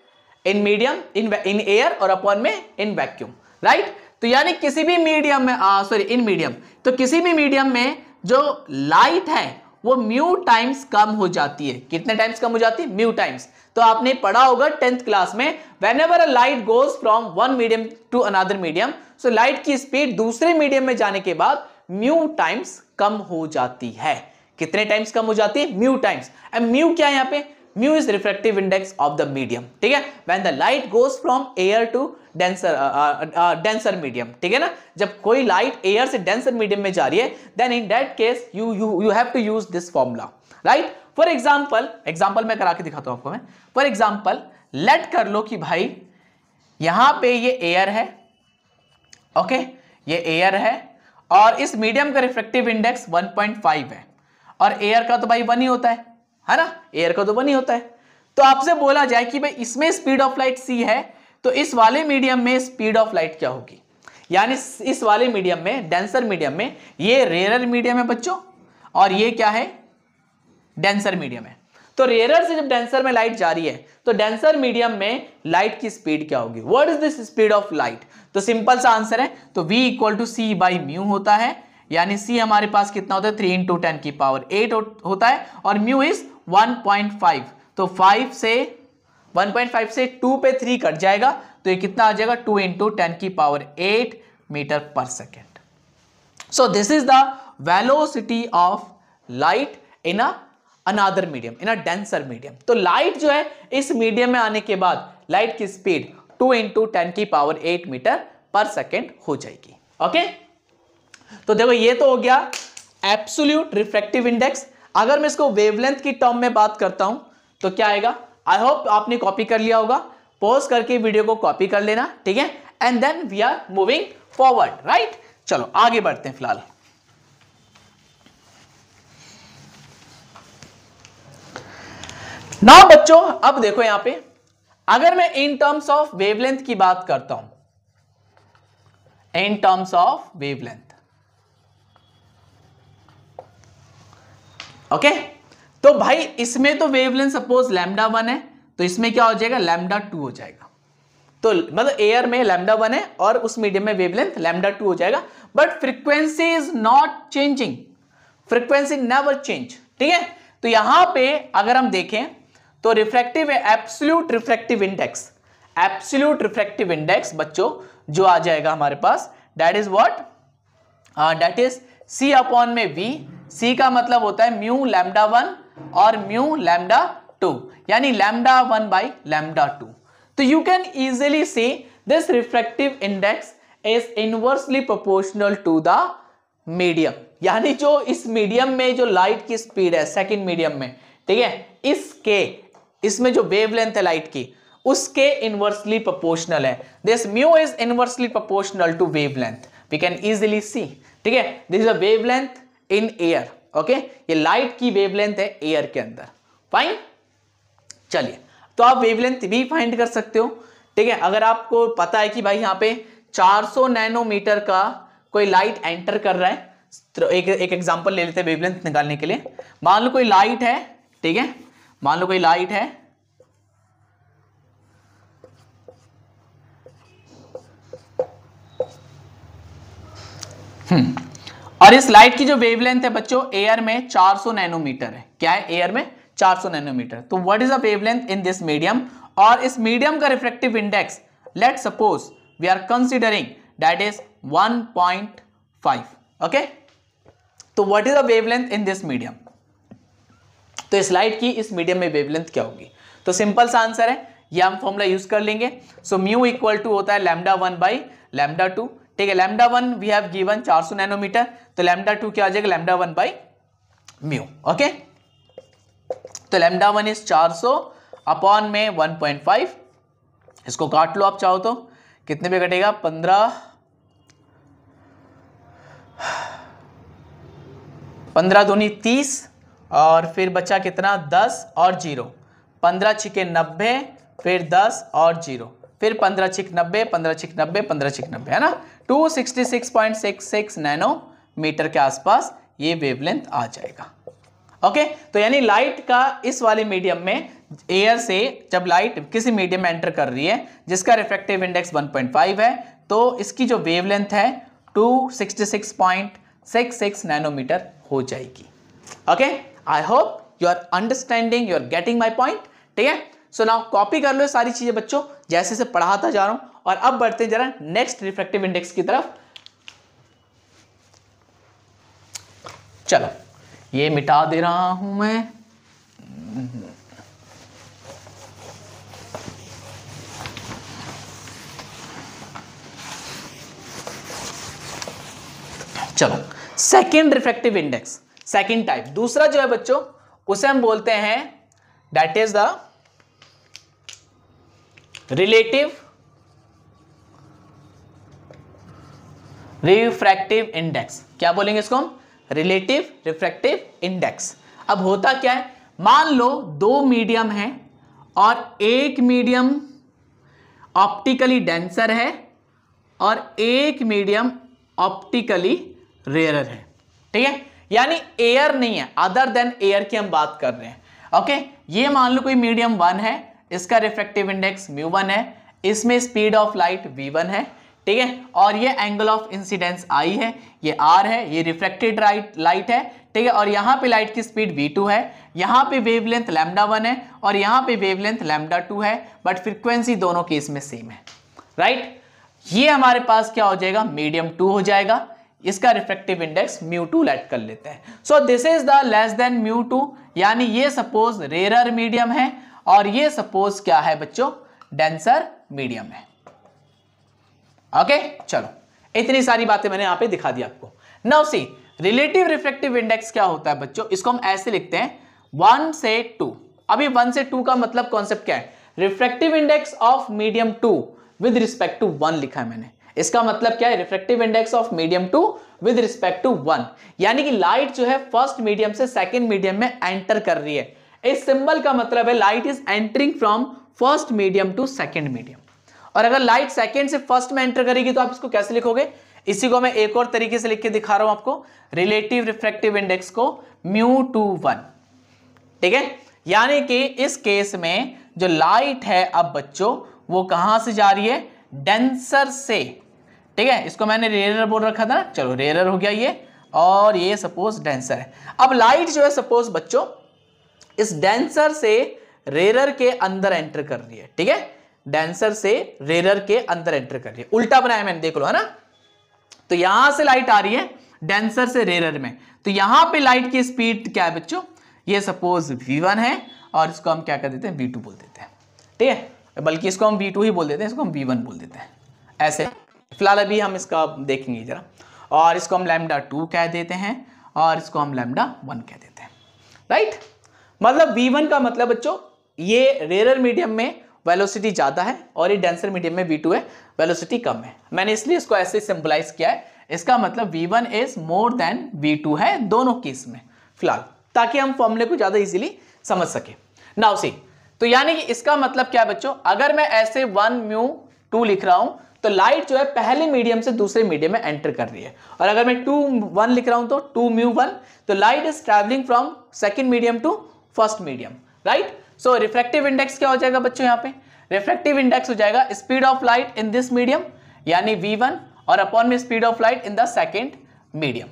in medium in in air और अपॉन में इन वैक्यूम राइट तो यानी किसी भी मीडियम में सॉरी इन मीडियम तो किसी भी मीडियम में जो लाइट है वो म्यू टाइम्स कम हो जाती है कितने टाइम्स कम हो जाती है म्यू टाइम्स तो आपने पढ़ा होगा टेंथ क्लास में whenever light goes from one medium to another medium so light की स्पीड दूसरे मीडियम में जाने के बाद म्यू टाइम्स कम हो जाती है कितने टाइम्स कम हो जाती है म्यू टाइम्स एंड म्यू क्या है यहाँ पे mu is refractive index of the medium ठीक है when the light goes from air to denser denser medium ठीक है ना जब कोई लाइट एयर से डेंसर मीडियम में जा रही है then in that case you you you have to use this formula right for example example मैं करा के दिखाता हूं आपको मैं फॉर एग्जाम्पल लेट कर लो कि भाई यहां पे ये एयर है ओके okay? ये एयर है और इस मीडियम का रिफ्लेक्टिव इंडेक्स 1.5 है और एयर का तो भाई वन ही होता है है ना एयर का तो वन ही होता है तो आपसे बोला जाए कि भाई इसमें स्पीड ऑफ लाइट सी है तो इस वाले मीडियम में स्पीड ऑफ लाइट क्या होगी यानी इस वाले मीडियम में डेंसर मीडियम में ये रेयर मीडियम है बच्चों और ये क्या है डेंसर मीडियम है तो रेयर से जब डेंसर में लाइट जा रही है तो डेंसर मीडियम में लाइट की स्पीड क्या होगी what is this speed of light तो सिंपल सा आंसर है तो V equal to C by mu होता है यानी सी हमारे पास कितना होता है थ्री इंटू टेन की पावर एट होता है और mu is one point five तो फाइव से 1.5 से 2 पे 3 कट जाएगा तो ये कितना आ जाएगा 2 इंटू टेन की power 8 metre per second so this is the velocity of light in another medium in a denser medium तो लाइट जो है इस मीडियम में आने के बाद लाइट की स्पीड 2 इंटू टेन की पावर 8 मीटर पर सेकेंड हो जाएगी ओके तो देखो ये तो हो गया एप्सुल्यूट रिफ्रेक्टिव इंडेक्स अगर मैं इसको वेवलेंथ की टर्म में बात करता हूं तो क्या आएगा आई होप आपने कॉपी कर लिया होगा पॉज करके वीडियो को कॉपी कर लेना ठीक है and then we are moving forward right चलो आगे बढ़ते हैं फिलहाल नाउ बच्चों अब देखो यहां पे अगर मैं इन टर्म्स ऑफ वेवलेंथ की बात करता हूं in terms of wavelength okay okay? तो भाई इसमें तो वेवलेंथ सपोज लैमडा वन है तो इसमें क्या हो जाएगा लैमडा टू हो जाएगा तो मतलब एयर में लैमडा वन है और उस मीडियम में वेवलेंथ लैमडा टू हो जाएगा but frequency is not changing frequency never change ठीक है तो यहां पे अगर हम देखें तो refractive absolute refractive index absolute refractive index बच्चों जो आ जाएगा हमारे पास that is what that is c upon में वी सी का मतलब होता है म्यू लैमडा वन और म्यू लैमडा टू यानी lambda one by lambda two तो you can easily say this refractive index is inversely proportional to the medium यानी जो इस मीडियम में जो लाइट की स्पीड है सेकेंड मीडियम में ठीक है इसके इसमें जो वेवलेंथ है लाइट की उसके इनवर्सली प्रोपोर्शनल है this mu is inversely proportional to wavelength we can easily see ठीक है this is a wavelength in air okay ये लाइट की वेवलेंथ है एयर के अंदर फाइन चलिए तो आप वेवलेंथ भी फाइंड कर सकते हो ठीक है अगर आपको पता है कि भाई यहाँ पे 400 नैनोमीटर का कोई लाइट एंटर कर रहा है तो एक एक एग्जांपल ले लेते हैं वेवलेंथ निकालने के लिए मान लो कोई लाइट है ठीक है मान लो कोई लाइट है हम्म और इस लाइट की जो वेवलेंथ है बच्चों एयर में 400 नैनोमीटर है क्या है एयर में 400 नैनोमीटर तो what is the wavelength in this medium और इस मीडियम का refractive index let suppose we are considering that is 1.5 okay तो what is the wavelength in this medium तो इस लाइट की इस मीडियम में वेवलेंथ क्या होगी तो सिंपल सा आंसर है यह हम फॉर्मुला यूज कर लेंगे सो म्यू इक्वल टू होता है lambda one by lambda two ठीक है lambda one we have given 400 nanometre तो लैमडा टू क्या आ जाएगा lambda one by mu okay तो लैमडा वन इज 400 अपॉन में 1.5 इसको काट लो आप चाहो तो कितने पे कटेगा 15 15 धोनी 30 और फिर बचा कितना 10 और जीरो पंद्रह छिके नब्बे फिर 10 और जीरो फिर पंद्रह छिक नब्बे पंद्रह छिक नब्बे पंद्रह छिक नब्बे है ना 266.66 नैनोमीटर के आसपास ये वेवलेंथ आ जाएगा ओके तो यानी लाइट का इस वाले मीडियम में एयर से जब लाइट किसी मीडियम में एंटर कर रही है जिसका रिफ्लेक्टिव इंडेक्स 1.5 है तो इसकी जो वेवलेंथ है 266.66 नैनोमीटर हो जाएगी okay I hope you are understanding you are getting my point ठीक है सो नाउ कॉपी कर लो सारी चीज़ें बच्चों जैसे से पढ़ाता जा रहा हूं और अब बढ़ते हैं जरा नेक्स्ट रिफ्रेक्टिव इंडेक्स की तरफ चलो ये मिटा दे रहा हूं मैं चलो second refractive index second type दूसरा जो है बच्चों उसे हम बोलते हैं that is the relative refractive index क्या बोलेंगे इसको हम रिलेटिव रिफ्रैक्टिव इंडेक्स अब होता क्या है मान लो दो मीडियम है और एक मीडियम ऑप्टिकली डेंसर है और एक मीडियम ऑप्टिकली रेयर है ठीक है यानी एयर नहीं है अदर देन एयर की हम बात कर रहे हैं ओके ये मान लो कोई मीडियम वन है इसका रिफ्रेक्टिव इंडेक्स म्यू वन है इसमें speed of light v one है ठीक है और ये एंगल ऑफ इंसिडेंस आई है ये आर है ये रिफ्लेक्टेड राइट लाइट है ठीक है और यहाँ पे लाइट की स्पीड वी टू है यहाँ पे वेवलेंथ लेमडा वन है और यहाँ पे वेवलेंथ लेमडा टू है बट फ्रिक्वेंसी दोनों केस में सेम है राइट ये हमारे पास क्या हो जाएगा मीडियम टू हो जाएगा इसका reflective index mu two let कर लेते हैं so this is the less than mu two यानी ये सपोज रेरर मीडियम है और ये सपोज क्या है बच्चों डेंसर मीडियम है ओके चलो इतनी सारी बातें मैंने यहां पे दिखा दी आपको now see relative reflective index क्या होता है बच्चों इसको हम ऐसे लिखते हैं वन से टू अभी वन से टू का मतलब कॉन्सेप्ट क्या है reflective index of medium two with respect to one लिखा है मैंने इसका मतलब क्या है reflective index of medium two with respect to one यानी कि लाइट जो है फर्स्ट मीडियम से सेकेंड मीडियम में एंटर कर रही है इस सिंबल का मतलब है light is entering from first medium to second medium और अगर लाइट सेकेंड से फर्स्ट में एंटर करेगी तो आप इसको कैसे लिखोगे इसी को मैं एक और तरीके से लिख के दिखा रहा हूं आपको रिलेटिव रिफ्रेक्टिव इंडेक्स को म्यू टू वन ठीक है यानी कि इस केस में जो लाइट है अब बच्चों वो कहां से जा रही है डेंसर से ठीक है इसको मैंने रेरर बोल रखा था ना चलो रेरर हो गया ये और ये सपोज डेंसर है अब लाइट जो है सपोज बच्चों इस डेंसर से रेरर के अंदर एंटर कर रही है ठीक है डेंसर से रेरर के अंदर एंटर कर रही है उल्टा बनाया मैंने देख लो है ना तो यहां से लाइट आ रही है डेंसर से रेरर में तो यहां पे लाइट की स्पीड क्या है बच्चों ये सपोज v1 है और इसको हम क्या कर देते हैं v2 बोल देते हैं ठीक है बल्कि इसको हम v2 ही बोल देते हैं इसको हम v1 बोल देते हैं ऐसे फिलहाल अभी हम इसका देखेंगे जरा और इसको हम लैमडा टू कह देते हैं और इसको हम लैमडा वन कह देते हैं राइट मतलब v1 का मतलब बच्चों ये रेरर मीडियम में वेलोसिटी ज़्यादा है और ये डेंसर मीडियम में वी टू है वेलोसिटी कम है मैंने इसलिए इसको ऐसे सिंबलाइज किया है इसका मतलब v one is more than v two है दोनों केस में फिलहाल ताकि हम फॉर्मूले को ज़्यादा इजीली समझ सके नाउ सी तो यानी कि इसका मतलब क्या है बच्चों अगर मैं ऐसे वन म्यू टू लिख रहा हूं तो लाइट जो है पहले मीडियम से दूसरे मीडियम में एंटर कर रही है और अगर मैं टू वन लिख रहा हूं तो टू म्यू वन तो light is travelling from second medium to first medium right so refractive index क्या हो जाएगा बच्चों यहाँ पे रिफ्रेक्टिव इंडेक्स हो जाएगा speed of light in this medium यानी वी वन और अपॉन में speed of light in the second medium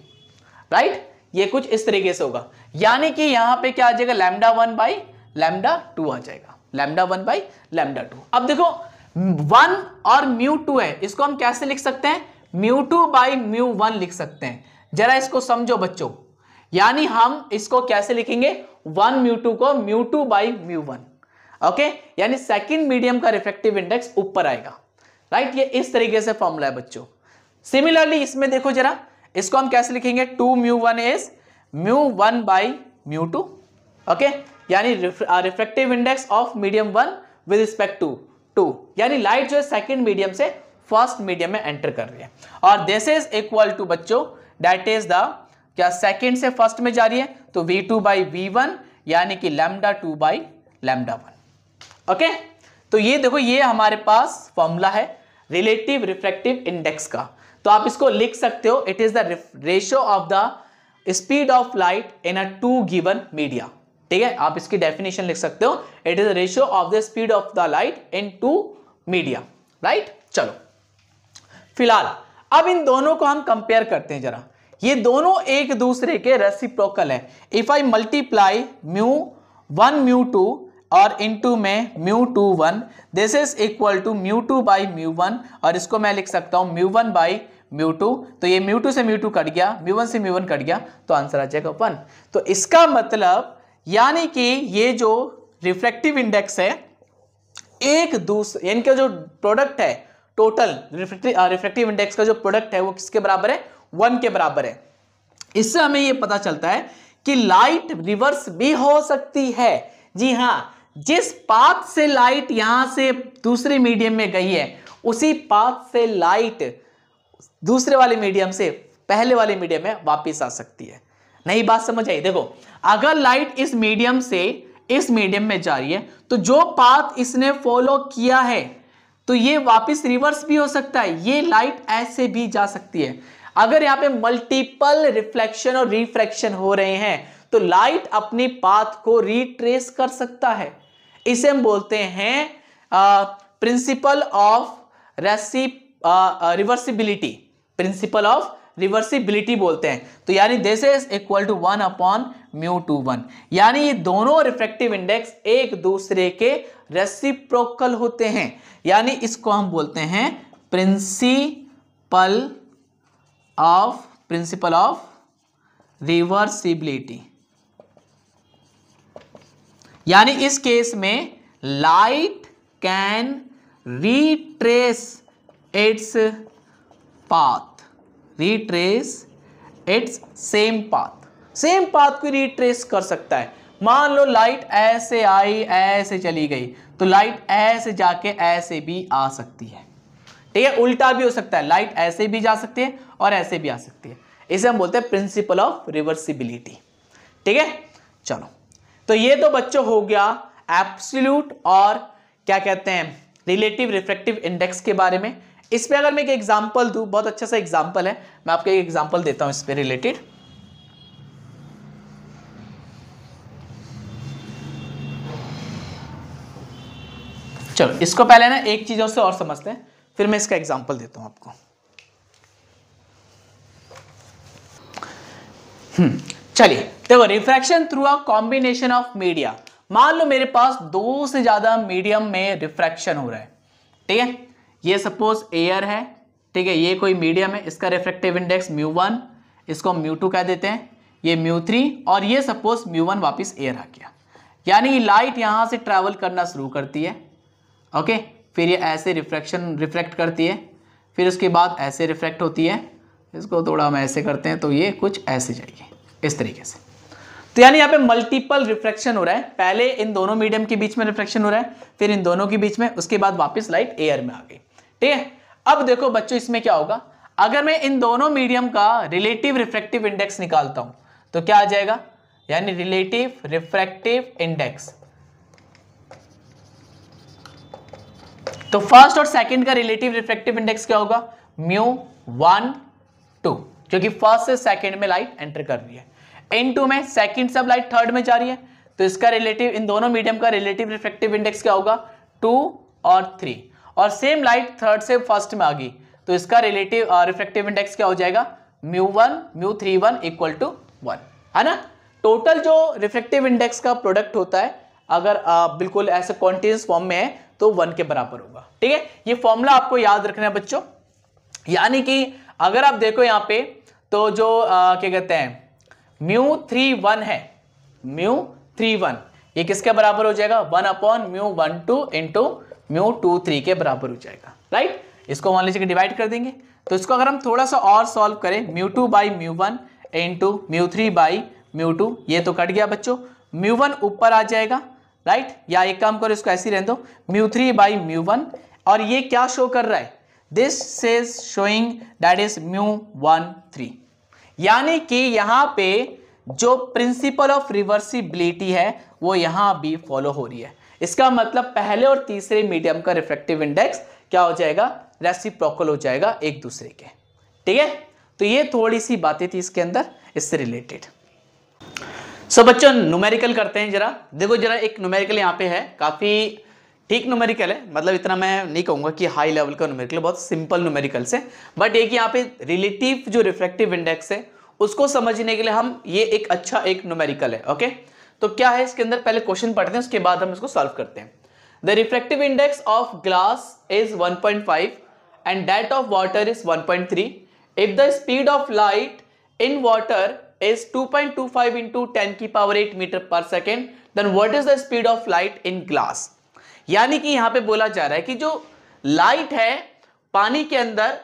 right ये कुछ इस तरीके से होगा यानी कि यहाँ पे क्या आ जाएगा lambda one by lambda two आ जाएगा lambda one by lambda two अब देखो वन और म्यू टू है इसको हम कैसे लिख सकते हैं mu two by mu one लिख सकते हैं जरा इसको समझो बच्चों यानी हम इसको कैसे लिखेंगे वन म्यू टू को mu two by mu one okay यानी सेकेंड मीडियम का रिफेक्टिव इंडेक्स ऊपर आएगा राइट right? ये इस तरीके से फॉर्मूला है बच्चों सिमिलरली इसमें देखो जरा इसको हम कैसे लिखेंगे two mu one is mu one by mu two okay यानी refractive index of medium one with respect to two यानी लाइट जो है सेकेंड मीडियम से फर्स्ट मीडियम में एंटर कर रही है और दिस इज इक्वल टू बच्चों दैट इज द क्या सेकेंड से फर्स्ट में जा रही है तो v two by v one यानी कि lambda two by lambda one okay तो ये देखो ये हमारे पास फॉर्मूला है रिलेटिव रिफ्लेक्टिव इंडेक्स का तो आप इसको लिख सकते हो it is the ratio of the speed of light in a two given media ठीक है आप इसकी डेफिनेशन लिख सकते हो it is ratio of the speed of the light in two media right चलो फिलहाल अब इन दोनों को हम कंपेयर करते हैं जरा ये दोनों एक दूसरे के रेसिप्रोकल हैं if I multiply mu one mu two और इनटू में mu two one this is equal to mu two by mu one और इसको मैं लिख सकता हूं mu one by mu two तो ये म्यू टू से म्यू टू कट गया म्यू वन से म्यू वन कट गया तो आंसर आ जाएगा वन तो इसका मतलब यानी कि ये जो रिफ्लेक्टिव इंडेक्स है एक दूसरे इनका जो प्रोडक्ट है टोटल रिफ्लेक्टिव रिफ्लेक्टिव इंडेक्स का जो प्रोडक्ट है वो किसके बराबर है वन के बराबर है इससे हमें यह पता चलता है कि लाइट रिवर्स भी हो सकती है जी हां जिस पाथ से लाइट यहां से दूसरे मीडियम में गई है उसी पाथ से लाइट दूसरे वाले मीडियम से पहले वाले मीडियम में वापस आ सकती है नई बात समझ आई देखो अगर लाइट इस मीडियम से इस मीडियम में जा रही है तो जो पाथ इसने फॉलो किया है तो ये वापस रिवर्स भी हो सकता है ये लाइट ऐसे भी जा सकती है अगर यहां पे मल्टीपल रिफ्लेक्शन और रिफ्रैक्शन हो रहे हैं तो लाइट अपनी पाथ को रिट्रेस कर सकता है इसे हम बोलते हैं प्रिंसिपल ऑफ रेसी रिवर्सिबिलिटी प्रिंसिपल ऑफ रिवर्सिबिलिटी बोलते हैं तो यानी this is equal to one upon mu two one यानी ये दोनों रिफ्रेक्टिव इंडेक्स एक दूसरे के रेसिप्रोकल होते हैं यानी इसको हम बोलते हैं principle of principle of reversibility यानी इस केस में light can retrace its path retrace its same path same path को रिट्रेस कर सकता है मान लो लाइट ऐसे आई ऐसे चली गई तो लाइट ऐसे जाके ऐसे भी आ सकती है ठीक है उल्टा भी हो सकता है लाइट ऐसे भी जा सकती है और ऐसे भी आ सकती है इसे हम बोलते हैं प्रिंसिपल ऑफ रिवर्सिबिलिटी ठीक है चलो तो ये तो बच्चों हो गया एप्सल्यूट और क्या कहते हैं रिलेटिव रिफ्लेक्टिव इंडेक्स के बारे में इस पर अगर मैं एक एग्जाम्पल दू बहुत अच्छा सा एग्जाम्पल है मैं आपको एक एग्जाम्पल देता हूँ इस पर रिलेटेड चलो इसको पहले ना एक चीज़ों से और समझते हैं फिर मैं इसका एग्जाम्पल देता हूँ आपको हम्म, चलिए देखो refraction through a combination of media मान लो मेरे पास दो से ज्यादा मीडियम में रिफ्रैक्शन हो रहा है ठीक है ये सपोज एयर है ठीक है ये कोई मीडियम है इसका रिफ्रेक्टिव इंडेक्स म्यू वन इसको म्यू टू कह देते हैं ये म्यू थ्री और ये सपोज म्यू वन वापिस एयर आ गया यानी लाइट यहाँ से ट्रैवल करना शुरू करती है ओके फिर ये ऐसे रिफ्रैक्शन रिफ्रैक्ट करती है फिर उसके बाद ऐसे रिफ्रैक्ट होती है इसको थोड़ा हम ऐसे करते हैं तो ये कुछ ऐसे जाइए इस तरीके से तो यानी यहाँ पे मल्टीपल रिफ्रैक्शन हो रहा है पहले इन दोनों मीडियम के बीच में रिफ्रैक्शन हो रहा है फिर इन दोनों के बीच में उसके बाद वापस लाइट एयर में आ गई ठीक है अब देखो बच्चों इसमें क्या होगा अगर मैं इन दोनों मीडियम का रिलेटिव रिफ्रैक्टिव इंडेक्स निकालता हूं तो क्या आ जाएगा यानी रिलेटिव रिफ्रैक्टिव इंडेक्स तो फर्स्ट और सेकंड का रिलेटिव रिफ्रैक्टिव इंडेक्स क्या होगा म्यू वन टू क्योंकि फर्स्ट से सेकेंड में लाइट एंटर कर रही है इन टू में सेकंड सब लाइट थर्ड में जा रही है तो इसका रिलेटिव इन दोनों मीडियम का रिलेटिव रिफ्लेक्टिव इंडेक्स क्या होगा टू और थ्री और सेम लाइट थर्ड से फर्स्ट में आ गई तो इसका रिलेटिव रिफ्लेक्टिव इंडेक्स क्या हो जाएगा mu one mu three one equal to one है ना टोटल जो रिफ्लेक्टिव इंडेक्स का प्रोडक्ट होता है अगर आ, बिल्कुल ऐसे कॉन्टिन्यूस फॉर्म में है तो वन के बराबर होगा ठीक है ये फॉर्मूला आपको याद रखना है बच्चों यानी कि अगर आप देखो यहां पे तो जो क्या कहते हैं म्यू थ्री वन है म्यू थ्री वन ये किसके बराबर हो जाएगा one upon mu one two into mu two three के बराबर हो जाएगा राइट इसको मान लीजिए डिवाइड कर देंगे तो इसको अगर हम थोड़ा सा और सॉल्व करें mu two by mu one into mu three by mu two ये तो कट गया बच्चों म्यू वन ऊपर आ जाएगा राइट या एक काम करो इसको ऐसे ही रहने दो mu three by mu one और ये क्या शो कर रहा है this is showing that is mu one three यानी कि यहां पे जो प्रिंसिपल ऑफ रिवर्सिबिलिटी है वो यहां भी फॉलो हो रही है इसका मतलब पहले और तीसरे मीडियम का रिफ्लेक्टिव इंडेक्स क्या हो जाएगा रेसिप्रोकल हो जाएगा एक दूसरे के ठीक है तो ये थोड़ी सी बातें थी इसके अंदर इससे रिलेटेड सो so, बच्चों न्यूमेरिकल करते हैं जरा देखो जरा एक न्यूमेरिकल यहाँ पे है काफ़ी ठीक न्यूमेरिकल है मतलब इतना मैं नहीं कहूंगा कि हाई लेवल का न्यूमेरिकल बहुत सिंपल न्यूमेरिकल से बट एक यहाँ पे रिलेटिव जो रिफ्लेक्टिव इंडेक्स है उसको समझने के लिए हम ये एक अच्छा एक न्यूमेरिकल है ओके तो क्या है इसके अंदर पहले क्वेश्चन पढ़ते हैं उसके बाद हम इसको सॉल्व करते हैं the reflective index of glass is is one point three if the speed of light in of is two point two five into ten की power eight metre per second then what is the speed of light in glass यानी कि यहां पे बोला जा रहा है कि जो लाइट है पानी के अंदर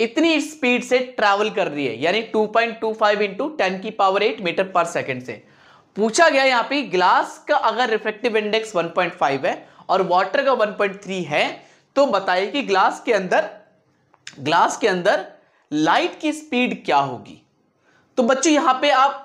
इतनी स्पीड से ट्रैवल कर रही है यानी 2.25 point two five into ten की power eight metre per second से पूछा गया यहां पे ग्लास का अगर रिफ्लेक्टिव इंडेक्स 1.5 है और वाटर का 1.3 है तो बताइए कि ग्लास के अंदर ग्लास के अंदर लाइट की स्पीड क्या होगी तो बच्चों यहां पे आप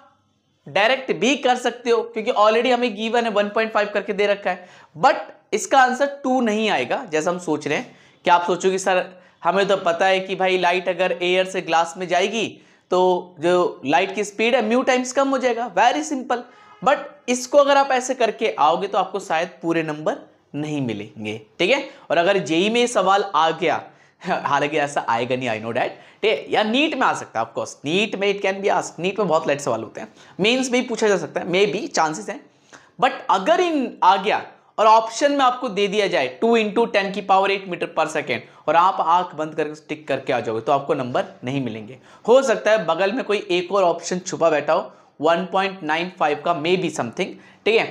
डायरेक्ट भी कर सकते हो क्योंकि ऑलरेडी हमें गीवन है 1.5 करके दे रखा है बट इसका आंसर टू नहीं आएगा जैसा हम सोच रहे हैं क्या आप सोचोगे सर हमें तो पता है कि भाई लाइट अगर एयर से ग्लास में जाएगी तो जो लाइट की स्पीड है म्यू टाइम्स कम हो जाएगा वेरी सिंपल बट इसको अगर आप ऐसे करके आओगे तो आपको शायद पूरे नंबर नहीं मिलेंगे ठीक है और अगर जेई में सवाल आ गया हालांकि ऐसा आएगा नहीं आई नो डैट ठीक है या नीट में आ सकता है ऑफकोर्स नीट में it can be ask NEET में बहुत लाइट सवाल होते हैं मेन्स में भी पूछा जा सकता है मे बी चांसेस हैं बट अगर इन आ गया और ऑप्शन में आपको दे दिया जाए टू इंटू टेन की power eight metre per second और आप आंख बंद करके टिक करके आ जाओगे तो आपको नंबर नहीं मिलेंगे हो सकता है बगल में कोई एक और ऑप्शन छुपा बैठा हो 1.95 का मे बी समथिंग ठीक है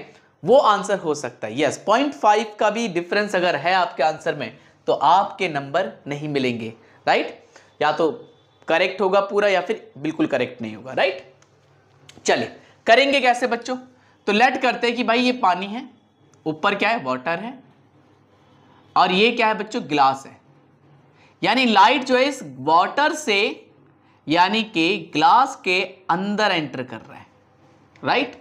वो आंसर हो सकता है यस पॉइंट फाइव का भी डिफरेंस अगर है आपके आंसर में तो आपके नंबर नहीं मिलेंगे राइट या तो करेक्ट होगा पूरा या फिर बिल्कुल करेक्ट नहीं होगा राइट चलिए करेंगे कैसे बच्चों तो लेट करते हैं कि भाई ये पानी है ऊपर क्या है वाटर है और ये क्या है बच्चों ग्लास है यानी लाइट जो है इस वाटर से यानी कि ग्लास के अंदर एंटर कर रहा है राइट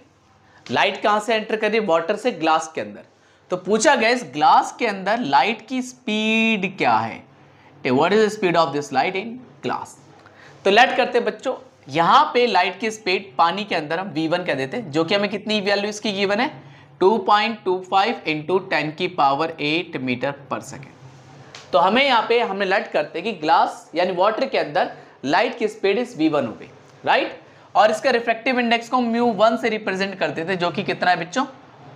लाइट कहां से एंटर कर रही है वाटर से ग्लास के अंदर तो पूछा गया इस ग्लास के अंदर लाइट की स्पीड क्या है what is the speed of this light in glass तो लेट करते बच्चों यहां पे लाइट की स्पीड पानी के अंदर हम v1 कह देते हैं जो कि हमें कितनी वैल्यू इसकी गिवन है 2.25 इंटू टेन की पावर 8 मीटर पर सेकेंड तो हमें यहाँ पे हमने लाइट करते हैं कि ग्लास यानी वाटर के अंदर लाइट की स्पीड इस वी वन हो गई राइट और इसका रिफ्लेक्टिव इंडेक्स को म्यू वन से रिप्रेजेंट करते थे जो कि कितना है बच्चों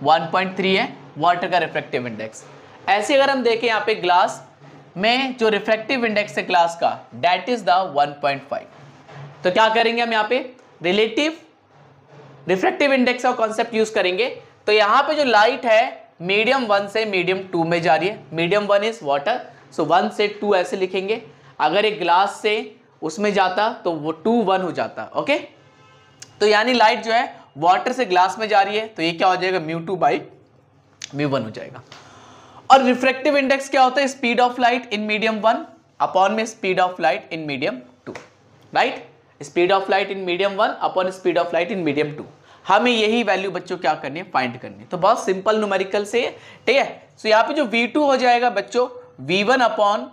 1.3 है वाटर का रिफ्लेक्टिव इंडेक्स ऐसे अगर हम देखें यहाँ पे ग्लास में जो रिफ्लेक्टिव इंडेक्स है ग्लास का डेट इज द 1.5 तो क्या करेंगे हम यहाँ पे रिलेटिव रिफ्लेक्टिव इंडेक्स का कॉन्सेप्ट यूज करेंगे तो यहां पे जो लाइट है मीडियम वन से मीडियम टू में जा रही है medium one is water so one से टू ऐसे लिखेंगे अगर एक ग्लास से उसमें जाता तो वो टू वन हो जाता ओके तो यानी लाइट जो है वाटर से ग्लास में जा रही है तो ये क्या हो जाएगा mu two by mu one हो जाएगा और रिफ्रेक्टिव इंडेक्स क्या होता है speed of light in medium one upon में speed of light in medium two right speed of light in medium one upon speed of light in medium two हमें यही value बच्चों क्या करनी है फाइंड करनी है तो बहुत सिंपल न्यूमेरिकल से ठीक है सो यहाँ पे जो V2 हो जाएगा बच्चों V1 upon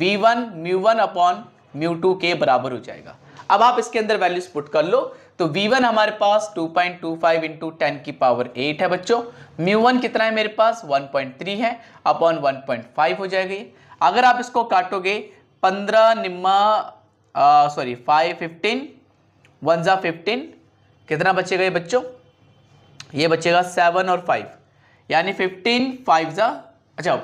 V one mu one upon mu two के बराबर हो जाएगा अब आप इसके अंदर वैल्यूज पुट कर लो तो V1 हमारे पास 2.25 point two five into ten की पावर 8 है बच्चों म्यू वन कितना है मेरे पास 1.3 है अपॉन 1.5 हो जाएगी अगर आप इसको काटोगे 15 निम्मा सॉरी 5 15 वन ज़ा फिफ्टीन कितना बचेगा ये बच्चों ये बचेगा सेवन और फाइव यानी फिफ्टीन फाइव ज़ा अच्छा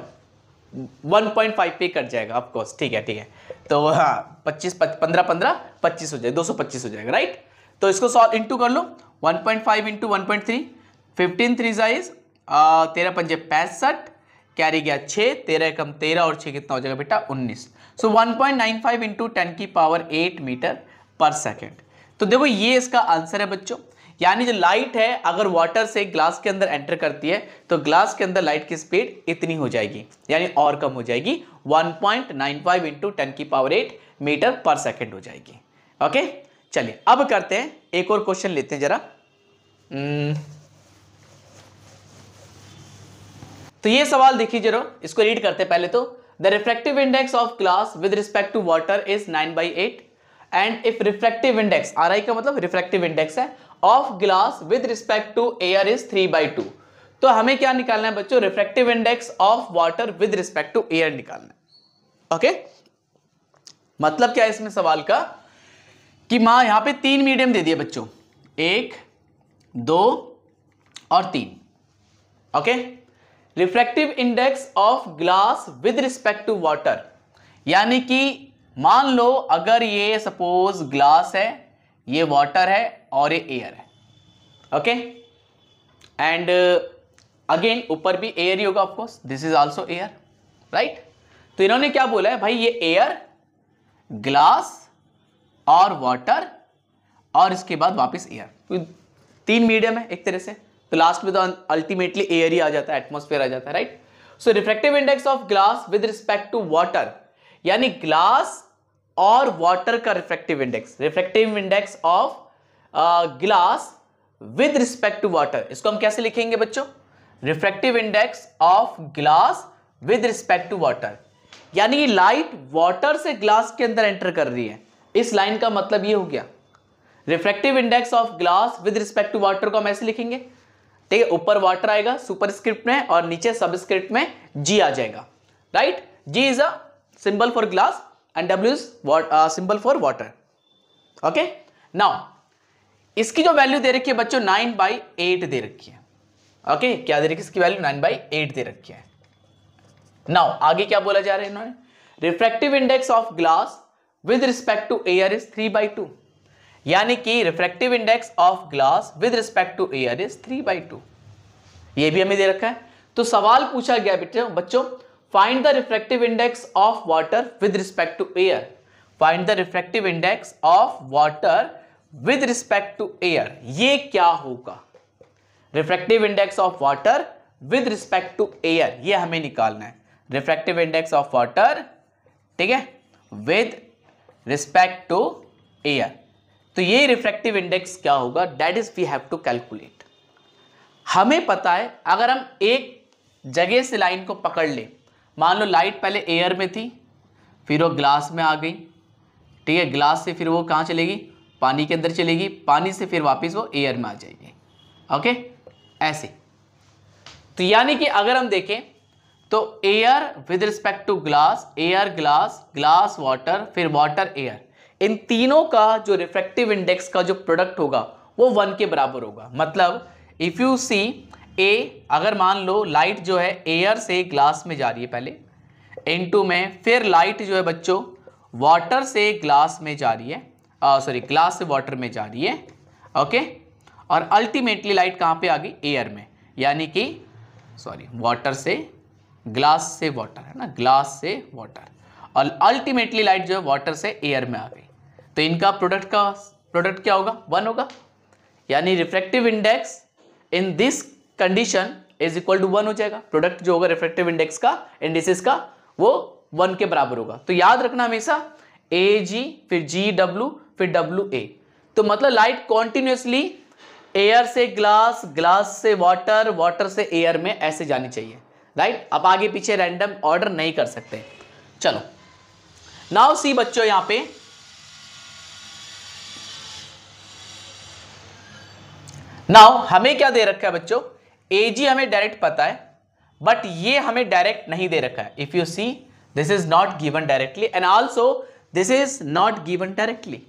वन पॉइंट फाइव पे कट जाएगा ऑफकोर्स ठीक है ठीक है तो हाँ पच्चीस पंद्रह पंद्रह पच्चीस हो जाएगा दो सौ पच्चीस हो जाएगा राइट तो इसको सॉल्व इंटू कर लो one point five into one point three fifteen three साइज तेरह पंजे पैंसठ कैरी गया छः तेरह कम तेरह और छः कितना हो जाएगा बेटा उन्नीस सो one point nine five into ten की power eight metre per second तो देखो ये इसका आंसर है बच्चों यानी जो लाइट है अगर वाटर से ग्लास के अंदर एंटर करती है तो ग्लास के अंदर लाइट की स्पीड इतनी हो जाएगी यानी और कम हो जाएगी 1.95 point nine five into ten की power eight metre per second हो जाएगी ओके चलिए अब करते हैं एक और क्वेश्चन लेते हैं जरा hmm. तो ये सवाल देखिए जरा इसको रीड करते हैं पहले तो the reflective index of glass with respect to water is nine by eight and if reflective index R I का मतलब रिफ्लेक्टिव इंडेक्स है of glass with respect to air is three by two तो हमें क्या निकालना है बच्चों reflective index of water with respect to air निकालना है ओके okay? मतलब क्या है इसमें सवाल का कि मां यहां पे तीन मीडियम दे दिए बच्चों एक दो और तीन okay reflective index of glass with respect to water यानी कि मान लो अगर ये सपोज ग्लास है ये वाटर है और ये एयर है ओके एंड अगेन ऊपर भी एयर ही होगा of course this is also air right तो इन्होंने क्या बोला है भाई ये एयर ग्लास और वाटर और इसके बाद वापस एयर तो तीन मीडियम है एक तरह से तो लास्ट में तो अल्टीमेटली एयर ही आ जाता है एटमोस्फेयर आ जाता है right so reflective index of glass with respect to water यानी ग्लास और वाटर का refractive index refractive index of glass with respect to water इसको हम कैसे लिखेंगे बच्चों refractive index of glass with respect to water यानी कि लाइट वाटर से ग्लास के अंदर एंटर कर रही है इस लाइन का मतलब ये हो गया refractive index of glass with respect to water को हम ऐसे लिखेंगे ठीक है ऊपर वाटर आएगा सुपरस्क्रिप्ट में और नीचे सबस्क्रिप्ट में जी आ जाएगा right G is a symbol for glass and W is symbol for water okay now इसकी जो वैल्यू दे रखी है बच्चों नाइन बाई एट दे रखी है ओके okay, क्या दे रखी है इसकी वैल्यू नाइन बाई एट दे रखी है नाउ आगे क्या बोला जा रहा है इन्होंने refractive index of glass with respect to air is three by two यानी कि refractive index of glass with respect to air is three by two ये भी हमें दे रखा है तो सवाल पूछा गया बेटे बच्चों find the refractive index of water with respect to air find the refractive index of water with respect to air ये क्या होगा refractive index of water with respect to air ये हमें निकालना है रिफ्रेक्टिव इंडेक्स ऑफ वाटर ठीक है with respect to air तो ये रिफ्रेक्टिव इंडेक्स क्या होगा that is we have to calculate हमें पता है अगर हम एक जगह से लाइन को पकड़ लें मान लो लाइट पहले एयर में थी फिर वो ग्लास में आ गई ठीक है ग्लास से फिर वो कहाँ चलेगी पानी के अंदर चलेगी पानी से फिर वापस वो एयर में आ जाएगी ओके ऐसे तो यानी कि अगर हम देखें तो air with respect to glass air glass glass water फिर वाटर एयर इन तीनों का जो रिफ्रेक्टिव इंडेक्स का जो प्रोडक्ट होगा वो वन के बराबर होगा मतलब इफ़ यू सी ए अगर मान लो लाइट जो है एयर से ग्लास में जा रही है पहले एन टू में फिर लाइट जो है बच्चों वाटर से ग्लास में जा रही है सॉरी ग्लास से वाटर में जा रही है ओके और अल्टीमेटली लाइट कहाँ पे आ गई एयर में यानी कि सॉरी वाटर से ग्लास से वाटर है ना ग्लास से वाटर और अल्टीमेटली लाइट जो है वाटर से एयर में आ गई तो इनका प्रोडक्ट का प्रोडक्ट क्या होगा वन होगा यानी refractive index in this condition is equal to one हो जाएगा प्रोडक्ट जो होगा रिफ्लेक्टिव इंडेक्स का इंडिसेस का वो वन के बराबर होगा तो याद रखना हमेशा ए जी फिर जी डब्ल्यू फिर डब्ल्यू ए तो मतलब लाइट कॉन्टिन्यूसली एयर से ग्लास ग्लास से वाटर वाटर से एयर में ऐसे जानी चाहिए राइट अब आगे पीछे रैंडम ऑर्डर नहीं कर सकते चलो नाउ सी बच्चों यहां पे नाउ हमें क्या दे रखा है बच्चों एजी हमें डायरेक्ट पता है बट ये हमें डायरेक्ट नहीं दे रखा है if you see this is not given directly and also this is not given directly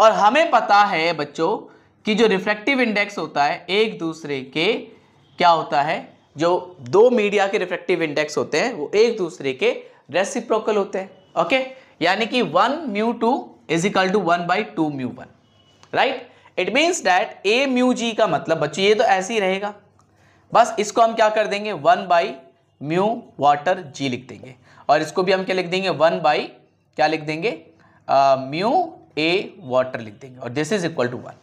और हमें पता है बच्चों कि जो रिफ्लेक्टिव इंडेक्स होता है एक दूसरे के क्या होता है जो दो मीडिया के रिफ्लेक्टिव इंडेक्स होते हैं वो एक दूसरे के रेसिप्रोकल होते हैं ओके यानी कि one mu two is equal to one by two mu one right it means that A mu G का मतलब बच्चों ये तो ऐसे ही रहेगा बस इसको हम क्या कर देंगे one by mu water G लिख देंगे और इसको भी हम क्या लिख देंगे वन बाई क्या लिख देंगे म्यू ए वाटर लिख देंगे और this is equal to one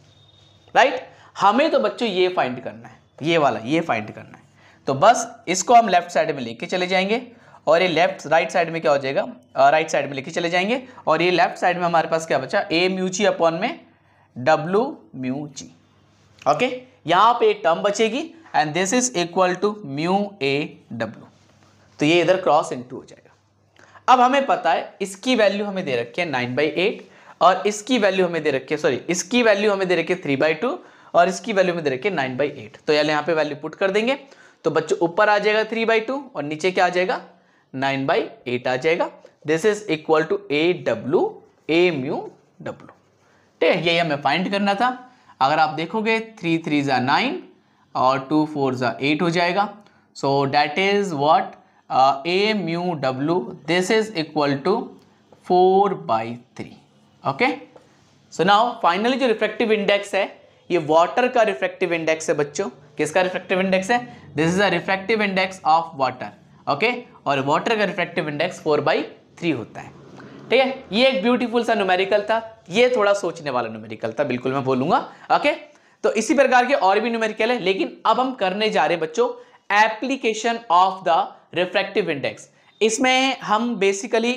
right हमें तो बच्चों ये फाइंड करना है ये वाला ये फाइंड करना है तो बस इसको हम लेफ्ट साइड में लेके चले जाएंगे और ये लेफ्ट राइट साइड में क्या हो जाएगा राइट uh, साइड right में लेके चले जाएंगे और ये लेफ्ट साइड में हमारे पास क्या बचा ए म्यू जी अपॉन में डब्ल्यू म्यू जी ओके यहाँ पे एक टर्म बचेगी and this is equal to mu A W तो ये इधर क्रॉस इनटू हो जाएगा अब हमें पता है इसकी वैल्यू हमें दे रखी है नाइन बाई एट और इसकी वैल्यू हमें दे रखी है सॉरी इसकी वैल्यू हमें दे रखी है थ्री बाई टू और इसकी वैल्यू हमें दे रखी है नाइन बाई एट तो यार यहाँ पे वैल्यू पुट कर देंगे तो बच्चों ऊपर आ जाएगा थ्री बाई टू और नीचे क्या आ जाएगा नाइन बाई एट आ जाएगा this is equal to A W A mu W ठीक है यही हमें फाइंड करना था अगर आप देखोगे थ्री थ्री ज़ा नाइन और टू फोर ज़ा एट हो जाएगा so that is what A mu W this is equal to four by three okay so now finally जो रिफ्रेक्टिव इंडेक्स है ये वाटर का रिफ्रेक्टिव इंडेक्स है बच्चों किसका रिफ्रेक्टिव इंडेक्स है this is a refractive index of water okay और water का refractive index four by three होता है ठीक है ये एक ब्यूटीफुल सा न्यूमेरिकल था ये थोड़ा सोचने वाला न्यूमेरिकल था बिल्कुल मैं बोलूंगा ओके okay? तो इसी प्रकार के और भी न्यूमेरिकल है लेकिन अब हम करने जा रहे हैं बच्चों application of the refractive index इसमें हम बेसिकली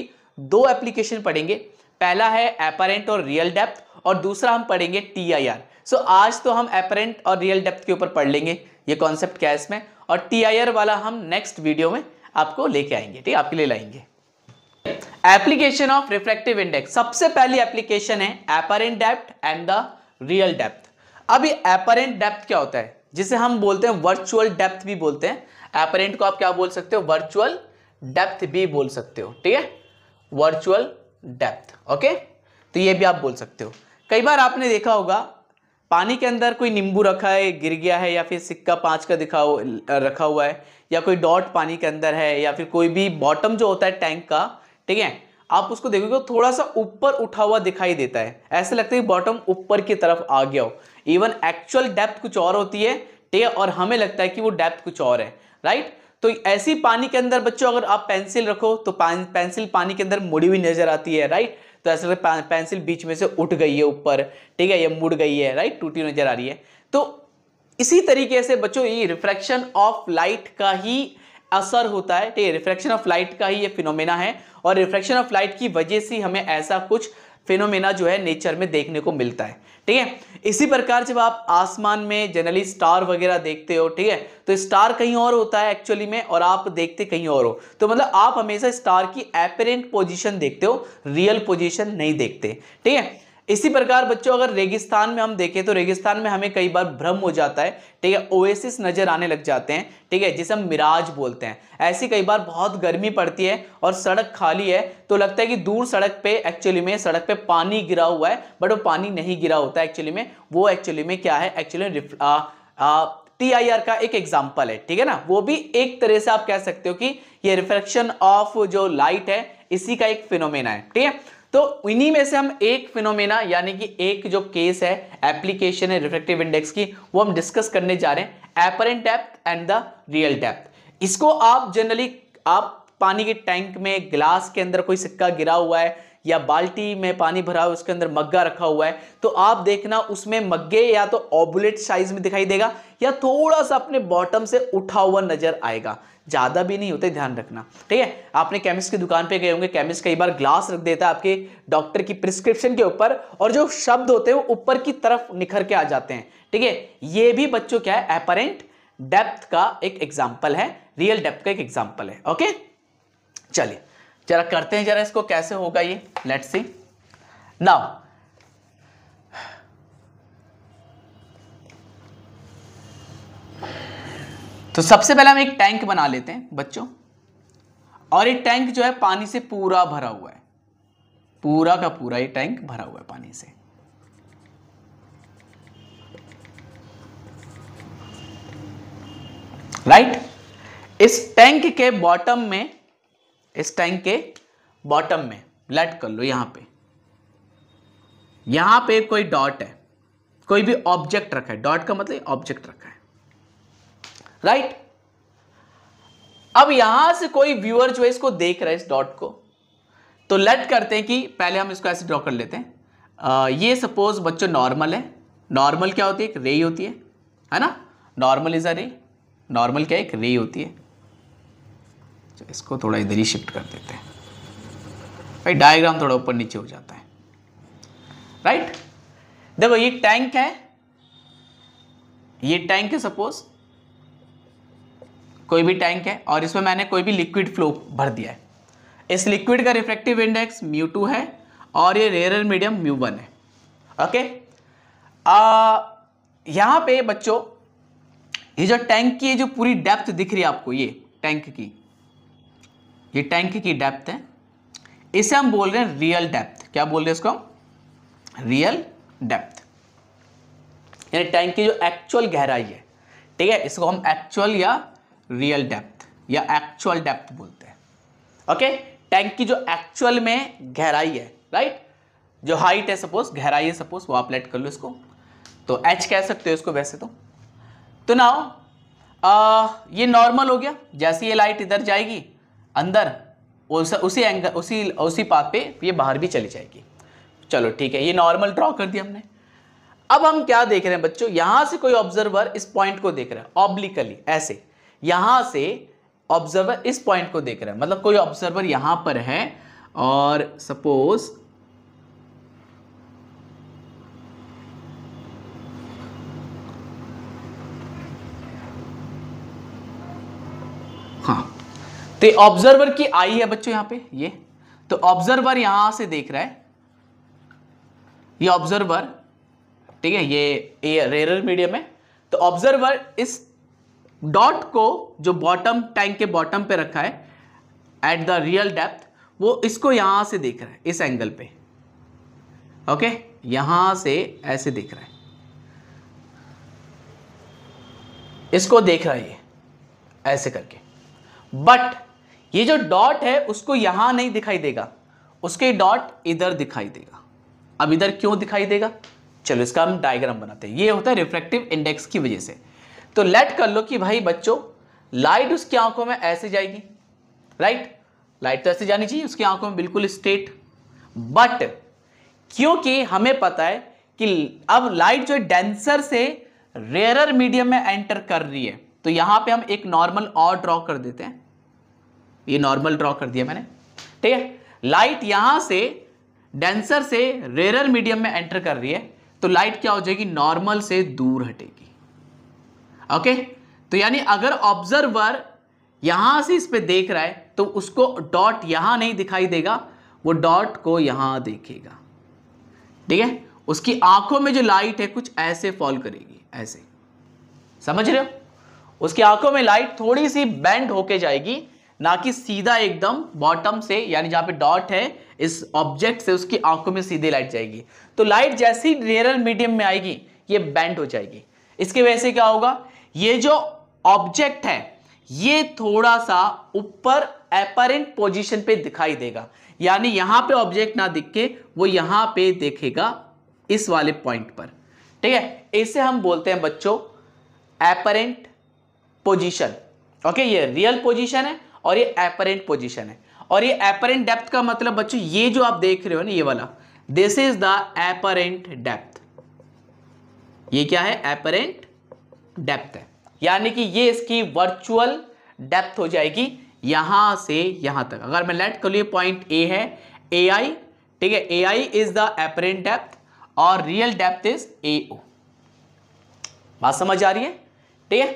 दो एप्लीकेशन पढ़ेंगे पहला है एपरेंट और रियल डेप्थ और दूसरा हम पढ़ेंगे टी आई आर सो आज तो हम एपरेंट और रियल डेप्थ के ऊपर पढ़ लेंगे ये कॉन्सेप्ट क्या है इसमें और टी आई आर वाला हम नेक्स्ट वीडियो में आपको लेके आएंगे ठीक है आपके लिए लाएंगे एप्लीकेशन ऑफ रिफ्रैक्टिव इंडेक्स सबसे पहली एप्लीकेशन है apparent depth and the real depth अब ये एपरेंट डेप्थ क्या होता है जिसे हम बोलते हैं वर्चुअल डेप्थ भी बोलते हैं एपरेंट को आप क्या बोल सकते हो वर्चुअल डेप्थ भी बोल सकते हो ठीक है वर्चुअल डेप्थ ओके तो ये भी आप बोल सकते हो कई बार आपने देखा होगा पानी के अंदर कोई नींबू रखा है गिर गया है या फिर सिक्का पांच का दिखा हो, रखा हुआ है या कोई डॉट पानी के अंदर है या फिर कोई भी बॉटम जो होता है टैंक का ठीक है आप उसको देखोगे थोड़ा सा ऊपर उठा हुआ दिखाई देता है ऐसे लगता है बॉटम ऊपर की तरफ आ गया हो इवन एक्चुअल डेप्थ कुछ और होती है ठीक है और हमें लगता है कि वो डेप्थ कुछ और है राइट तो ऐसी पानी के अंदर बच्चों अगर आप पेंसिल रखो तो पान, पेंसिल पानी के अंदर मुड़ी हुई नजर आती है राइट तो ऐसा लगता है पेंसिल बीच में से उठ गई है ऊपर ठीक है ये मुड़ गई है राइट टूटी नजर आ रही है तो इसी तरीके से बच्चों ये रिफ्रैक्शन ऑफ लाइट का ही असर होता है ठीक है रिफ्लेक्शन ऑफ लाइट का ही ये फिनोमेना है और रिफ्लेक्शन ऑफ लाइट की वजह से हमें ऐसा कुछ फिनोमेना जो है नेचर में देखने को मिलता है ठीक है इसी प्रकार जब आप आसमान में जनरली स्टार वगैरह देखते हो ठीक है तो स्टार कहीं और होता है एक्चुअली में और आप देखते कहीं और हो तो मतलब आप हमेशा स्टार की एपेरेंट पोजीशन देखते हो रियल पोजीशन नहीं देखते ठीक है इसी प्रकार बच्चों अगर रेगिस्तान में हम देखें तो रेगिस्तान में हमें कई बार भ्रम हो जाता है ठीक है ओएसिस नज़र आने लग जाते हैं ठीक है जिसे हम मिराज बोलते हैं ऐसी कई बार बहुत गर्मी पड़ती है और सड़क खाली है तो लगता है कि दूर सड़क पे एक्चुअली में सड़क पे पानी गिरा हुआ है बट वो पानी नहीं गिरा होता है एक्चुअली में वो एक्चुअली में क्या है एक्चुअली आर का एक एग्जाम्पल है ठीक है ना वो भी एक तरह से आप कह सकते हो कि ये रिफ्लेक्शन ऑफ जो लाइट है इसी का एक फिनोमेना है ठीक है तो इन्हीं में से हम एक फिनोमेना यानी कि एक जो केस है एप्लीकेशन है रिफ्लेक्टिव इंडेक्स की वो हम डिस्कस करने जा रहे हैं apparent depth and the real depth इसको आप जनरली आप पानी के टैंक में ग्लास के अंदर कोई सिक्का गिरा हुआ है या बाल्टी में पानी भरा हुआ उसके अंदर मग्गा रखा हुआ है तो आप देखना उसमें मग्गे या तो ऑबुलेट साइज में दिखाई देगा या थोड़ा सा अपने बॉटम से उठा हुआ नजर आएगा ज़्यादा भी नहीं होते ध्यान रखना ठीक है आपने केमिस्ट की दुकान पे गए होंगे केमिस्ट कई बार ग्लास रख देता है आपके डॉक्टर की प्रिस्क्रिप्शन के ऊपर और जो शब्द होते हैं वो ऊपर की तरफ निखर के आ जाते हैं ठीक है ये भी बच्चों क्या है एपरेंट डेप्थ का एक एग्जाम्पल है रियल डेप्थ का एक एग्जाम्पल है ओके चलिए जरा करते हैं जरा इसको कैसे होगा ये लेट सी नाउ तो सबसे पहले हम एक टैंक बना लेते हैं बच्चों और ये टैंक जो है पानी से पूरा भरा हुआ है पूरा का पूरा ये टैंक भरा हुआ है पानी से राइट right? इस टैंक के बॉटम में इस टैंक के बॉटम में लेट कर लो यहां पे यहां पे कोई डॉट है कोई भी ऑब्जेक्ट रखा है डॉट का मतलब ऑब्जेक्ट रखा है राइट right? अब यहां से कोई व्यूअर जो है इसको देख रहा है इस डॉट को तो लेट करते हैं कि पहले हम इसको ऐसे ड्रॉ कर लेते हैं आ, ये सपोज बच्चों नॉर्मल है नॉर्मल क्या होती है एक रे होती है है ना नॉर्मल इज अ रे नॉर्मल क्या एक रे होती है तो इसको थोड़ा इधर ही शिफ्ट कर देते हैं भाई डायग्राम थोड़ा ऊपर नीचे हो जाता है राइट देखो ये टैंक है ये टैंक है सपोज कोई भी टैंक है और इसमें मैंने कोई भी लिक्विड फ्लो भर दिया है इस लिक्विड का रिफ्रेक्टिव इंडेक्स म्यू टू है और ये रेयर मीडियम म्यू वन है ओके आ, यहां पे बच्चों ये जो टैंक की ये जो पूरी डेप्थ दिख रही है आपको ये टैंक की ये टैंक की डेप्थ है इसे हम बोल रहे हैं रियल डेप्थ क्या बोल रहे हैं इसको हम रियल डेप्थ यानी टैंक की जो एक्चुअल गहराई है ठीक है इसको हम एक्चुअल या रियल डेप्थ या एक्चुअल डेप्थ बोलते हैं ओके टैंक की जो एक्चुअल में गहराई है राइट जो हाइट है सपोज गहराई है सपोज वो आप लेट कर लो इसको तो एच कह सकते हो इसको वैसे तो तो नाउ ये नॉर्मल हो गया जैसे ये लाइट इधर जाएगी अंदर उस, उसी एंगल उसी उसी पाथ पे ये बाहर भी चली जाएगी चलो ठीक है ये नॉर्मल ड्रॉ कर दिया हमने अब हम क्या देख रहे हैं बच्चों यहां से कोई ऑब्जर्वर इस पॉइंट को देख रहा है ऑब्लिकली ऐसे यहां से ऑब्जर्वर इस पॉइंट को देख रहा है मतलब कोई ऑब्जर्वर यहां पर है और सपोज हाँ तो ऑब्जर्वर की आई है बच्चों यहां पे ये तो ऑब्जर्वर यहां से देख रहा है ये ऑब्जर्वर ठीक है ये रेरर मीडियम है तो ऑब्जर्वर इस डॉट को जो बॉटम टैंक के बॉटम पे रखा है एट द रियल डेप्थ वो इसको यहां से देख रहा है इस एंगल पे ओके यहां से ऐसे देख रहा है इसको देख रहा है ये ऐसे करके बट ये जो डॉट है उसको यहां नहीं दिखाई देगा उसके डॉट इधर दिखाई देगा अब इधर क्यों दिखाई देगा चलो इसका हम डायग्राम बनाते हैं ये होता है रिफ्लेक्टिव इंडेक्स की वजह से तो लेट कर लो कि भाई बच्चों लाइट उसकी आंखों में ऐसे जाएगी राइट लाइट तो ऐसे जानी चाहिए उसकी आंखों में बिल्कुल स्ट्रेट बट क्योंकि हमें पता है कि अब लाइट जो डेंसर से रेयर मीडियम में एंटर कर रही है तो यहां पे हम एक नॉर्मल और ड्रॉ कर देते हैं ये नॉर्मल ड्रॉ कर दिया मैंने ठीक है लाइट यहां से डेंसर से रेरर मीडियम में एंटर कर रही है तो लाइट क्या हो जाएगी नॉर्मल से दूर हटेगी ओके तो यानी अगर ऑब्जर्वर यहां से इस पर देख रहा है तो उसको डॉट यहां नहीं दिखाई देगा वो डॉट को यहां देखेगा ठीक है उसकी आंखों में जो लाइट है कुछ ऐसे फॉल करेगी ऐसे समझ रहे हो उसकी आंखों में लाइट थोड़ी सी बैंड होके जाएगी ना कि सीधा एकदम बॉटम से यानी जहां पे डॉट है इस ऑब्जेक्ट से उसकी आंखों में सीधे लाइट जाएगी तो लाइट जैसी रेरल मीडियम में आएगी ये बैंड हो जाएगी इसके वजह से क्या होगा ये जो ऑब्जेक्ट है ये थोड़ा सा ऊपर एपरेंट पोजिशन पे दिखाई देगा यानी यहां पे ऑब्जेक्ट ना दिख के वो यहां पे देखेगा इस वाले पॉइंट पर ठीक है इसे हम बोलते हैं बच्चों एपरेंट पोजीशन ओके ये रियल पोजीशन है और ये एपरेंट पोजिशन है और ये एपरेंट डेप्थ का मतलब बच्चों ये जो आप देख रहे हो ना ये वाला this is the apparent depth ये क्या है एपरेंट डेप्थ है यानी कि ये इसकी वर्चुअल डेप्थ हो जाएगी यहां से यहां तक अगर मैं लेट कर लू पॉइंट ए है ए आई ठीक है A I is the apparent depth और real depth is A O बात समझ आ रही है ठीक है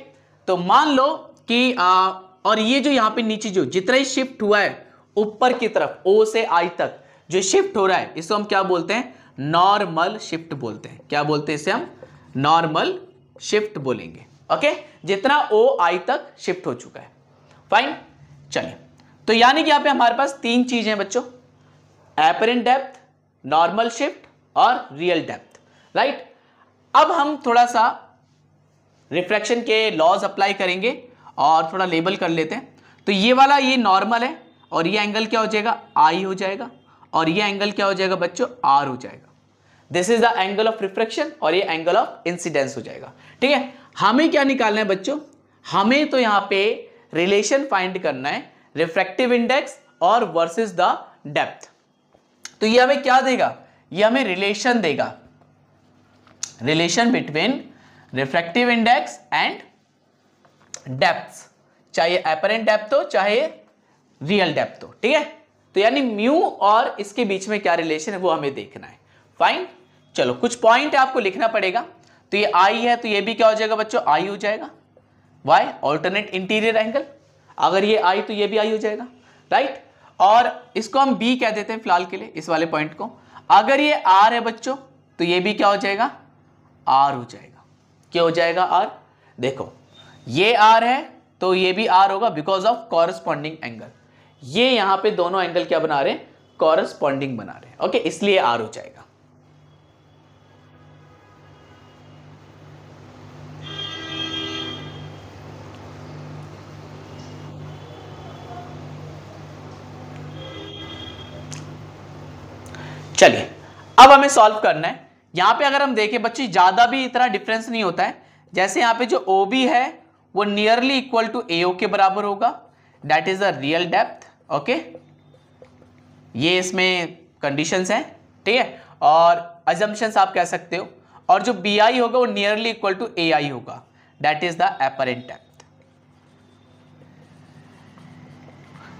तो मान लो कि आ, और ये जो यहां पे नीचे जो जितना ही शिफ्ट हुआ है ऊपर की तरफ ओ से आई तक जो शिफ्ट हो रहा है इसको हम क्या बोलते हैं नॉर्मल शिफ्ट बोलते हैं क्या बोलते हैं इसे हम नॉर्मल शिफ्ट बोलेंगे ओके जितना ओ आई तक शिफ्ट हो चुका है फाइन चलिए तो यानी कि यहां पे हमारे पास तीन चीजें हैं बच्चों एपरेंट डेप्थ नॉर्मल शिफ्ट और रियल डेप्थ राइट अब हम थोड़ा सा रिफ्लेक्शन के लॉज अप्लाई करेंगे और थोड़ा लेबल कर लेते हैं तो ये वाला ये नॉर्मल है और ये एंगल क्या हो जाएगा आई हो जाएगा और ये एंगल क्या हो जाएगा बच्चों आर हो जाएगा this is the angle of refraction और ये एंगल ऑफ इंसिडेंस हो जाएगा ठीक है हमें क्या निकालना है बच्चों हमें तो यहाँ पे रिलेशन फाइंड करना है रिफ्रेक्टिव इंडेक्स और वर्सेस द डेप्थ तो ये हमें क्या देगा ये हमें रिलेशन देगा relation between refractive index and depth चाहे एपरेंट डेप्थ हो चाहे रियल डेप्थ हो ठीक है तो यानी म्यू और इसके बीच में क्या रिलेशन है वो हमें देखना है फाइन चलो कुछ पॉइंट आपको लिखना पड़ेगा तो ये आई है तो ये भी क्या हो जाएगा बच्चों आई हो जाएगा वाई ऑल्टरनेट इंटीरियर एंगल अगर ये आई तो ये भी आई हो जाएगा राइट और इसको हम बी कह देते हैं फिलहाल के लिए इस वाले पॉइंट को अगर ये आर है बच्चों तो ये भी क्या हो जाएगा आर हो जाएगा क्या हो जाएगा आर देखो ये आर है तो ये भी आर होगा बिकॉज ऑफ कॉरस्पॉन्डिंग एंगल ये यहां पे दोनों एंगल क्या बना रहे हैं कॉरस्पॉन्डिंग बना रहे हैं ओके इसलिए आर हो जाएगा चलिए अब हमें सॉल्व करना है यहां पे अगर हम देखें बच्चे ज्यादा भी इतना डिफरेंस नहीं होता है जैसे यहां पे जो ओ बी है वो नियरली इक्वल टू ए के बराबर होगा that is the real depth okay ये इसमें कंडीशंस हैं ठीक है और अजम्पन्स आप कह सकते हो और जो बी आई होगा वो nearly equal to A I होगा that is the apparent depth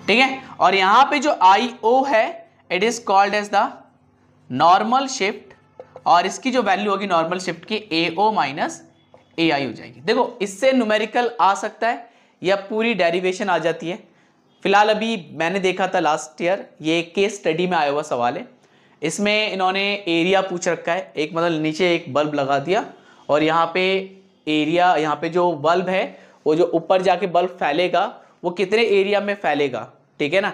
ठीक है और यहां पे जो आई ओ है it is called as the normal shift और इसकी जो वैल्यू होगी नॉर्मल शिफ्ट की ए ओ माइनस ए आई हो जाएगी देखो इससे न्यूमेरिकल आ सकता है या पूरी डेरिवेशन आ जाती है फिलहाल अभी मैंने देखा था लास्ट ईयर ये केस स्टडी में आया हुआ सवाल है इसमें इन्होंने एरिया पूछ रखा है एक मतलब नीचे एक बल्ब लगा दिया और यहाँ पे एरिया यहाँ पे जो बल्ब है वो जो ऊपर जाके बल्ब फैलेगा वो कितने एरिया में फैलेगा ठीक है ना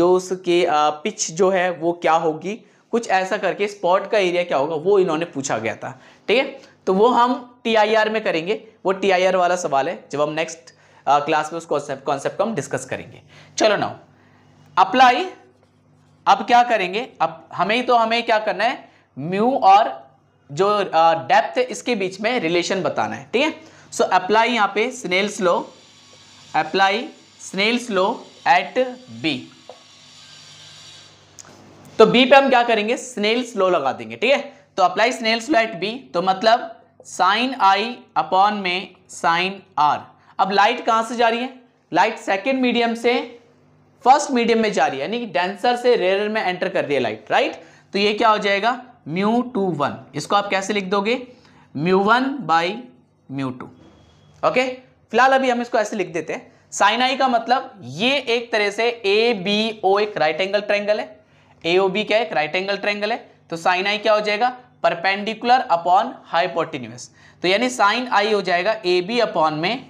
जो उसके पिच जो है वो क्या होगी कुछ ऐसा करके स्पॉट का एरिया क्या होगा वो इन्होंने पूछा गया था ठीक है तो वो हम टीआईआर में करेंगे वो टीआईआर वाला सवाल है जब हम नेक्स्ट क्लास में उस कॉन्सेप्ट को हम डिस्कस करेंगे चलो नाउ अप्लाई अब क्या करेंगे अब हमें तो हमें क्या करना है म्यू और जो डेप्थ है इसके बीच में रिलेशन बताना है ठीक है सो अप्लाई यहां पे Snell's law apply Snell's law at B तो बी पे हम क्या करेंगे स्नेल स्लो लगा देंगे ठीक है तो apply Snell's law at B तो मतलब साइन आई अपॉन में साइन आर अब लाइट कहाँ से जा रही है लाइट सेकेंड मीडियम से फर्स्ट मीडियम में जा रही है यानी कि डेंसर से रेयर में एंटर कर रही है लाइट राइट तो ये क्या हो जाएगा म्यू टू वन इसको आप कैसे लिख दोगे mu one by mu two okay फिलहाल अभी हम इसको ऐसे लिख देते हैं साइन आई का मतलब ये एक तरह से ए बी ओ एक राइट एंगल ट्रैंगल है ए ओ बी क्या एक राइट एंगल ट्रैंगल है तो साइन आई क्या हो जाएगा परपेंडिकुलर अपॉन हाइपोटिन्यूस तो यानी साइन आई हो जाएगा ए बी अपॉन में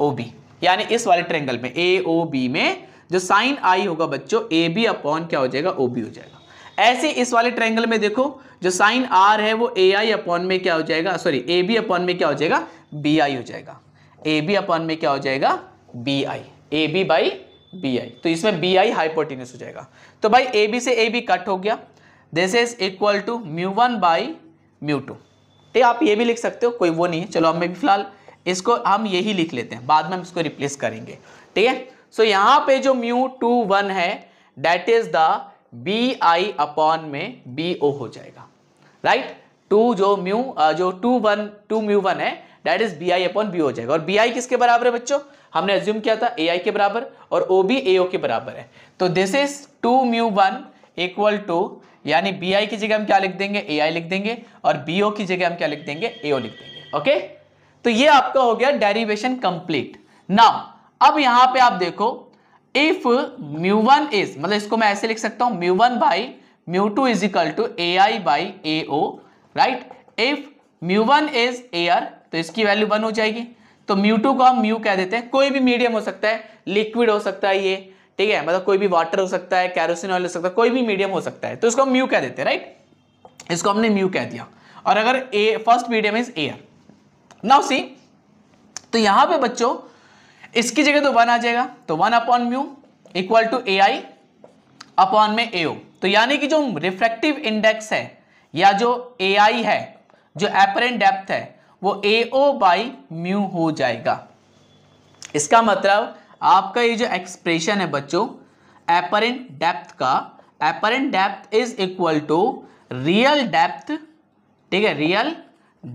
ओ बी यानी इस वाले ट्रेंगल में ए ओ बी में जो साइन आई होगा बच्चों ए बी अपॉन क्या हो जाएगा ओ बी हो जाएगा ऐसे इस वाले ट्रेंगल में देखो जो साइन आर है वो ए आई अपॉन में क्या हो जाएगा सॉरी ए बी अपॉन में क्या हो जाएगा बी आई हो जाएगा ए बी अपॉन में क्या हो जाएगा B I A B by B I तो इसमें बी आई हाइपोटिनस हो जाएगा तो भाई ए बी से ए बी कट हो गया this is equal to mu one by mu two ठीक आप ये भी लिख सकते हो कोई वो नहीं है चलो हमें फिलहाल इसको हम यही लिख लेते हैं बाद में हम इसको रिप्लेस करेंगे ठीक है सो यहाँ पे जो म्यू टू वन है that is the B I upon में बी ओ हो जाएगा राइट right? टू जो म्यू जो two one two mu one है that is B I upon B हो जाएगा और बी आई किसके बराबर है बच्चों हमने एज्यूम किया था ए आई के बराबर और ओ बी ए ओ के बराबर है तो this is two mu one equal to यानी बी आई की जगह हम क्या लिख देंगे ए आई लिख देंगे और बी ओ की जगह हम क्या लिख देंगे ए ओ लिख देंगे ओके तो ये आपका हो गया डेरिवेशन कंप्लीट नाउ अब यहां पे आप देखो इफ म्यू वन इज मतलब इसको मैं ऐसे लिख सकता हूं mu one by mu two is equal to A I by A O right if mu one is R तो इसकी वैल्यू वन हो जाएगी तो म्यू टू को हम म्यू कह देते हैं कोई भी मीडियम हो सकता है लिक्विड हो सकता है ये ठीक है मतलब कोई भी वाटर हो सकता है कैरोसिन ऑयल हो सकता है कोई भी मीडियम हो सकता है तो इसको हम म्यू कह देते हैं राइट इसको हमने म्यू कह दिया और अगर a first medium is air now see तो यहां पे बच्चों इसकी जगह तो वन आ जाएगा तो one upon mu equal to A I upon में ए तो यानी कि जो रिफ्रेक्टिव इंडेक्स है या जो ए आई है जो एपरेंट डेप्थ है वो ए ओ बाई म्यू हो जाएगा इसका मतलब आपका ये जो एक्सप्रेशन है बच्चों एपरेंट डेप्थ का apparent depth is equal to real depth ठीक है रियल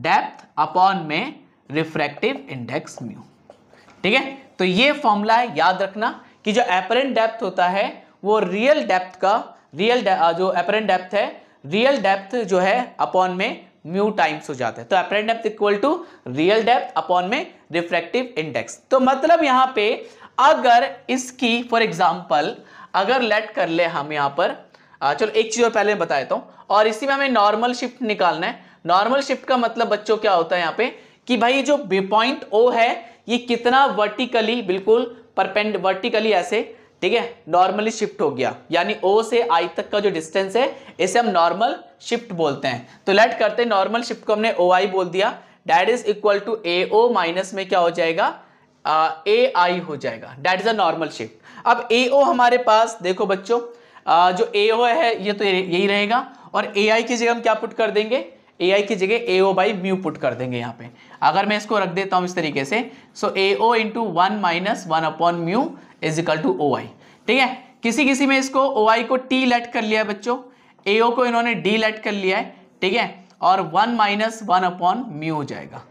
डेप्थ अपॉन में रिफ्रैक्टिव इंडेक्स म्यू ठीक है तो ये फॉर्मूला है याद रखना कि जो एपरेंट डेप्थ होता है वो रियल डेप्थ का रियल जो एपरेंट डेप्थ है रियल डेप्थ जो है अपॉन में म्यू टाइम्स हो जाता है तो apparent depth equal to real depth upon में रिफ्रैक्टिव इंडेक्स तो मतलब यहां पे अगर इसकी फॉर एग्जाम्पल अगर लेट कर ले हम यहां पर चलो एक चीज़ और पहले बता देता और इसी में हमें नॉर्मल शिफ्ट निकालना है नॉर्मल शिफ्ट का मतलब बच्चों क्या होता है यहां पे कि भाई जो बी पॉइंट ओ है ये कितना वर्टिकली बिल्कुल परपेंड वर्टिकली ऐसे ठीक है नॉर्मली शिफ्ट हो गया यानी ओ से आई तक का जो डिस्टेंस है इसे हम नॉर्मल शिफ्ट बोलते हैं तो लेट करते हैं नॉर्मल शिफ्ट को हमने ओ आई बोल दिया that is equal to A O minus में क्या हो जाएगा ए आई हो जाएगा that is a normal shape अब ए ओ हमारे पास देखो बच्चों आ, जो ए ओ है ये तो यही रहेगा और ए आई की जगह हम क्या पुट कर देंगे ए आई की जगह A O by mu put कर देंगे यहाँ पे अगर मैं इसको रख देता हूँ इस तरीके से so A O into one minus one upon mu is equal to O I ठीक है किसी किसी में इसको ओ आई को टी लेट कर लिया है बच्चों ए ओ को इन्होंने डी लेट कर लिया है ठीक है और one minus one upon mu हो जाएगा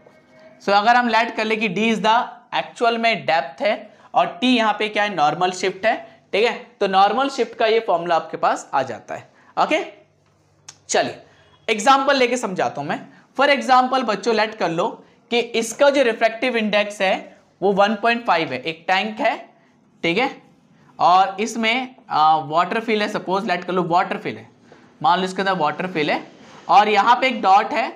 सो so, अगर हम लेट कर ले कि डी इज द एक्चुअल में डेप्थ है और टी यहाँ पे क्या है नॉर्मल शिफ्ट है ठीक है तो नॉर्मल शिफ्ट का ये फॉर्मूला आपके पास आ जाता है ओके चलिए एग्जाम्पल लेके समझाता हूं मैं फॉर एग्जाम्पल बच्चों लेट कर लो कि इसका जो रिफ्रेक्टिव इंडेक्स है वो 1.5 है एक टैंक है ठीक है और इसमें वाटर फिल है सपोज लेट कर लो वाटर फिल है मान लो इसके अंदर वाटर फिल है और यहाँ पे एक डॉट है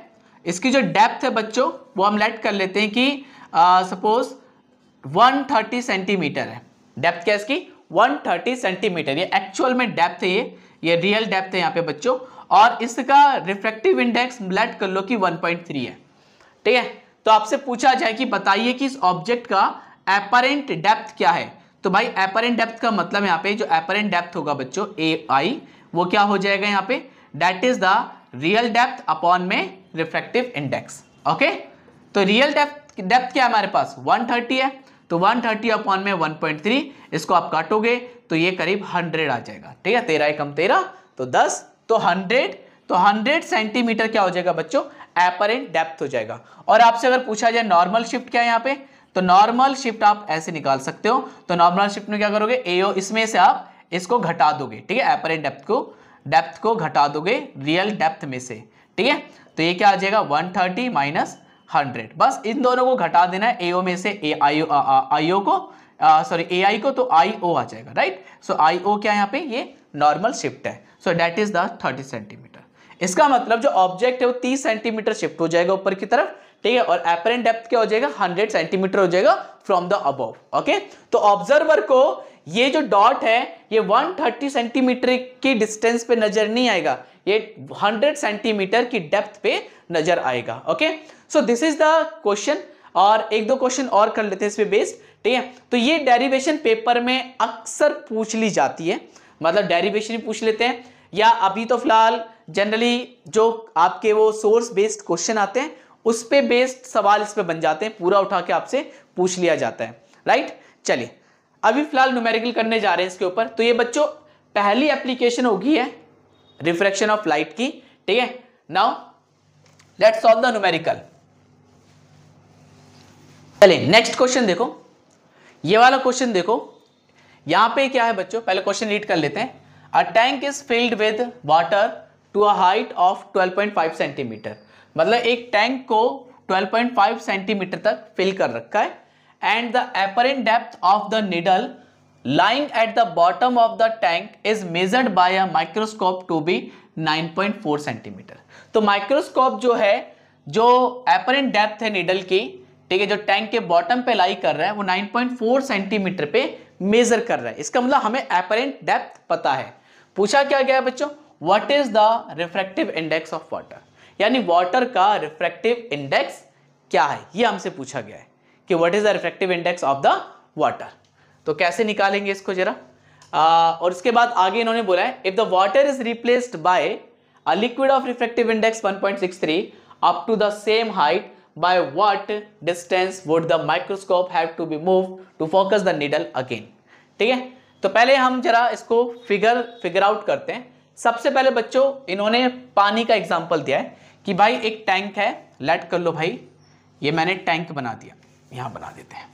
इसकी जो डेप्थ है बच्चों वो हम लेट कर लेते हैं कि सपोज 130 सेंटीमीटर है डेप्थ क्या इसकी 130 सेंटीमीटर ये एक्चुअल में डेप्थ है ये ये रियल डेप्थ है यहाँ पे बच्चों और इसका रिफ्रेक्टिव इंडेक्स लेट कर लो कि 1.3 है ठीक है तो आपसे पूछा जाए कि बताइए कि इस ऑब्जेक्ट का एपरेंट डेप्थ क्या है तो भाई एपरेंट डेप्थ का मतलब यहाँ पे जो एपरेंट डेप्थ होगा बच्चों ए आई वो क्या हो जाएगा यहाँ पे that is the real depth upon में रिफ्रेक्टिव इंडेक्स ओके तो रियल डेप्थ डेप्थ क्या है हमारे पास 130 है तो 130 थर्टी अपॉन में थ्री इसको आप काटोगे तो ये करीब 100 आ जाएगा ठीक है तेरह एकम तेरह तो 10 तो 100 तो 100 सेंटीमीटर क्या हो जाएगा बच्चों एपरेंट डेप्थ हो जाएगा और आपसे अगर पूछा जाए नॉर्मल शिफ्ट क्या है यहाँ पे तो नॉर्मल शिफ्ट आप ऐसे निकाल सकते हो तो नॉर्मल शिफ्ट में क्या करोगे एओ इसमें से आप इसको घटा दोगे ठीक है एपरेंट डेप्थ को डेप्थ को घटा दोगे रियल डेप्थ में से ठीक है तो ये क्या आ जाएगा 130 थर्टी माइनस हंड्रेड बस इन दोनों को घटा देना है एओ में से ए आई आईओ को सॉरी ए आई को तो आई ओ आ जाएगा राइट सो आई ओ क्या यहाँ पे ये नॉर्मल शिफ्ट है so that is the thirty centimetre इसका मतलब जो ऑब्जेक्ट है वो तीस सेंटीमीटर शिफ्ट हो जाएगा ऊपर की तरफ ठीक है और एपरेंट डेप्थ क्या हो जाएगा हंड्रेड सेंटीमीटर हो जाएगा फ्रॉम द अब ओके तो ऑब्जर्वर को ये जो डॉट है ये वन थर्टी सेंटीमीटर की डिस्टेंस पे नजर नहीं आएगा ये हंड्रेड सेंटीमीटर की डेप्थ पे नजर आएगा okay okay? So this is the question और एक दो क्वेश्चन और कर लेते हैं इस पर बेस्ड ठीक है तो ये डेरिवेशन पेपर में अक्सर पूछ ली जाती है मतलब डेरिवेशन पूछ लेते हैं या अभी तो फिलहाल जनरली जो आपके वो सोर्स बेस्ड क्वेश्चन आते हैं उस पर बेस्ड सवाल इस पर बन जाते हैं पूरा उठा के आपसे पूछ लिया जाता है राइट चलिए अभी फिलहाल न्यूमेरिकल करने जा रहे हैं इसके ऊपर तो ये बच्चों पहली एप्लीकेशन होगी है रिफ्रैक्शन ऑफ लाइट की ठीक है now let's solve the numerical चलिए नेक्स्ट क्वेश्चन देखो ये वाला क्वेश्चन देखो यहां पे क्या है बच्चों पहले क्वेश्चन रीड कर लेते हैं a tank is filled with water to a height of 12.5 centimetre मतलब एक टैंक को 12.5 सेंटीमीटर तक फिल कर रखा है and the apparent depth of the needle lying at the bottom of the tank is measured by a microscope to be 9.4 centimetre तो microscope जो है जो अपरेंट डेप्थ है निडल की ठीक है जो टैंक के बॉटम पे लाई कर रहा है वो 9.4 सेंटीमीटर पे मेजर कर रहा है इसका मतलब हमें एपरेंट डेप्थ पता है पूछा क्या गया बच्चों what is the refractive index of water यानी वाटर का रिफ्रैक्टिव इंडेक्स क्या है ये हमसे पूछा गया है कि what is the refractive index of the water तो कैसे निकालेंगे इसको जरा और इसके बाद आगे इन्होंने बोला है if the water is replaced by a liquid of refractive index 1.63 up to the same height by what distance would the microscope have to be moved to focus the needle again ठीक है तो पहले हम जरा इसको figure figure out करते हैं सबसे पहले बच्चों इन्होंने पानी का एग्जाम्पल दिया है कि भाई एक टैंक है लेट कर लो भाई ये मैंने टैंक बना दिया यहां बना देते हैं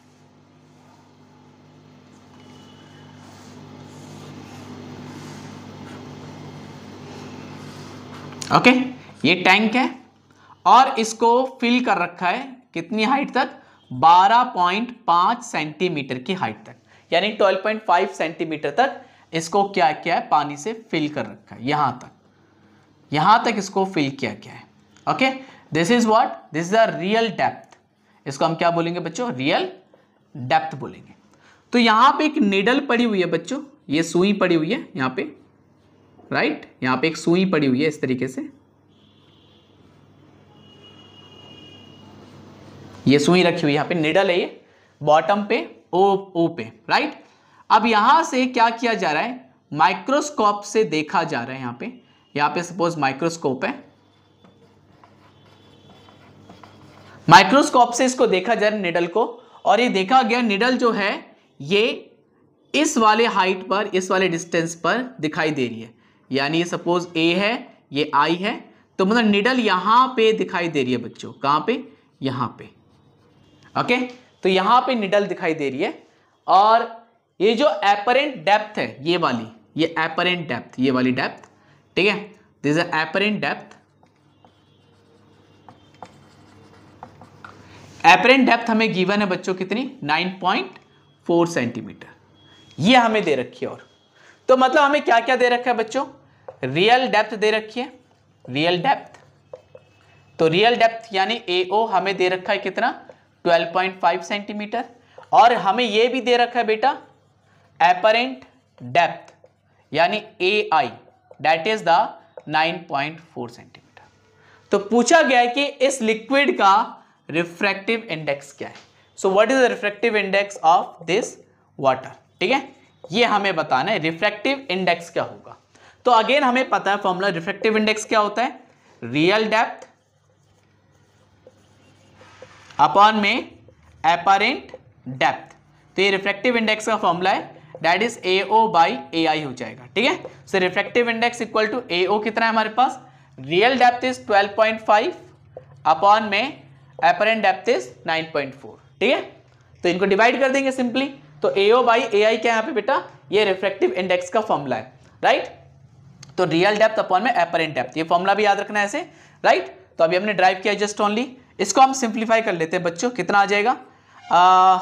ओके okay, ये टैंक है और इसको फिल कर रखा है कितनी हाइट तक 12.5 सेंटीमीटर की हाइट तक यानी 12.5 सेंटीमीटर तक इसको क्या किया है पानी से फिल कर रखा है यहाँ तक यहां तक इसको फिल किया क्या है okay this is what this is the real depth इसको हम क्या बोलेंगे बच्चों रियल डेप्थ बोलेंगे तो यहाँ पे एक निडल पड़ी हुई है बच्चों ये सुई पड़ी हुई है यहाँ पे राइट यहाँ पे एक सुई पड़ी हुई है इस तरीके से ये सुई रखी हुई यहाँ पे निडल है ये बॉटम पे ओ ओ पे राइट अब यहां से क्या किया जा रहा है माइक्रोस्कोप से देखा जा रहा है यहां पे यहाँ पे सपोज माइक्रोस्कोप है माइक्रोस्कोप से इसको देखा जा रहा है निडल को और ये देखा गया निडल जो है ये इस वाले हाइट पर इस वाले डिस्टेंस पर दिखाई दे रही है यानी सपोज ए है ये आई है तो मतलब निडल यहाँ पे दिखाई दे रही है बच्चों कहां पे यहां पे ओके तो यहां पे निडल दिखाई दे रही है और ये जो एपरेंट डेप्थ है ये वाली ये एपरेंट डेप्थ ये वाली डेप्थ ठीक है this is apparent depth apparent depth हमें गिवन है बच्चों कितनी 9.4 सेंटीमीटर ये हमें दे रखी है और तो मतलब हमें क्या क्या दे रखा है बच्चों रियल डेप्थ दे रखी है रियल डेप्थ तो रियल डेप्थ यानी एओ हमें दे रखा है कितना 12.5 सेंटीमीटर और हमें यह भी दे रखा है बेटा एपरेंट डेप्थ यानी A I that is the 9.4 centimetre तो पूछा गया है कि इस लिक्विड का रिफ्रैक्टिव इंडेक्स क्या है so what is the refractive index of this water ठीक है ये हमें बताना है रिफ्रैक्टिव इंडेक्स क्या होगा तो अगेन हमें पता है फॉर्मूला रिफ्रैक्टिव इंडेक्स क्या होता है रियल डेप्थ अपॉन में एपारेंट डेप्थ तो ये रिफ्रेक्टिव इंडेक्स का फॉर्मूला है that is A O by A I हो जाएगा ठीक है so refractive index equal to A O कितना है हमारे पास रियल डेप्थ इज 12.5 अपॉन में अपरेंट डेप्थ इज 9.4 ठीक है तो इनको डिवाइड कर देंगे सिंपली तो ए ओ बाई ए आई क्या यहाँ पे बेटा ये रिफ्रेक्टिव इंडेक्स का फॉर्मूला है राइट तो रियल डेप्थ अपॉन में अपरेंट डेप्थ ये फॉर्मूला भी याद रखना है ऐसे राइट तो अभी हमने ड्राइव किया जस्ट ओनली इसको हम सिंप्लीफाई कर लेते हैं बच्चों कितना आ जाएगा आ,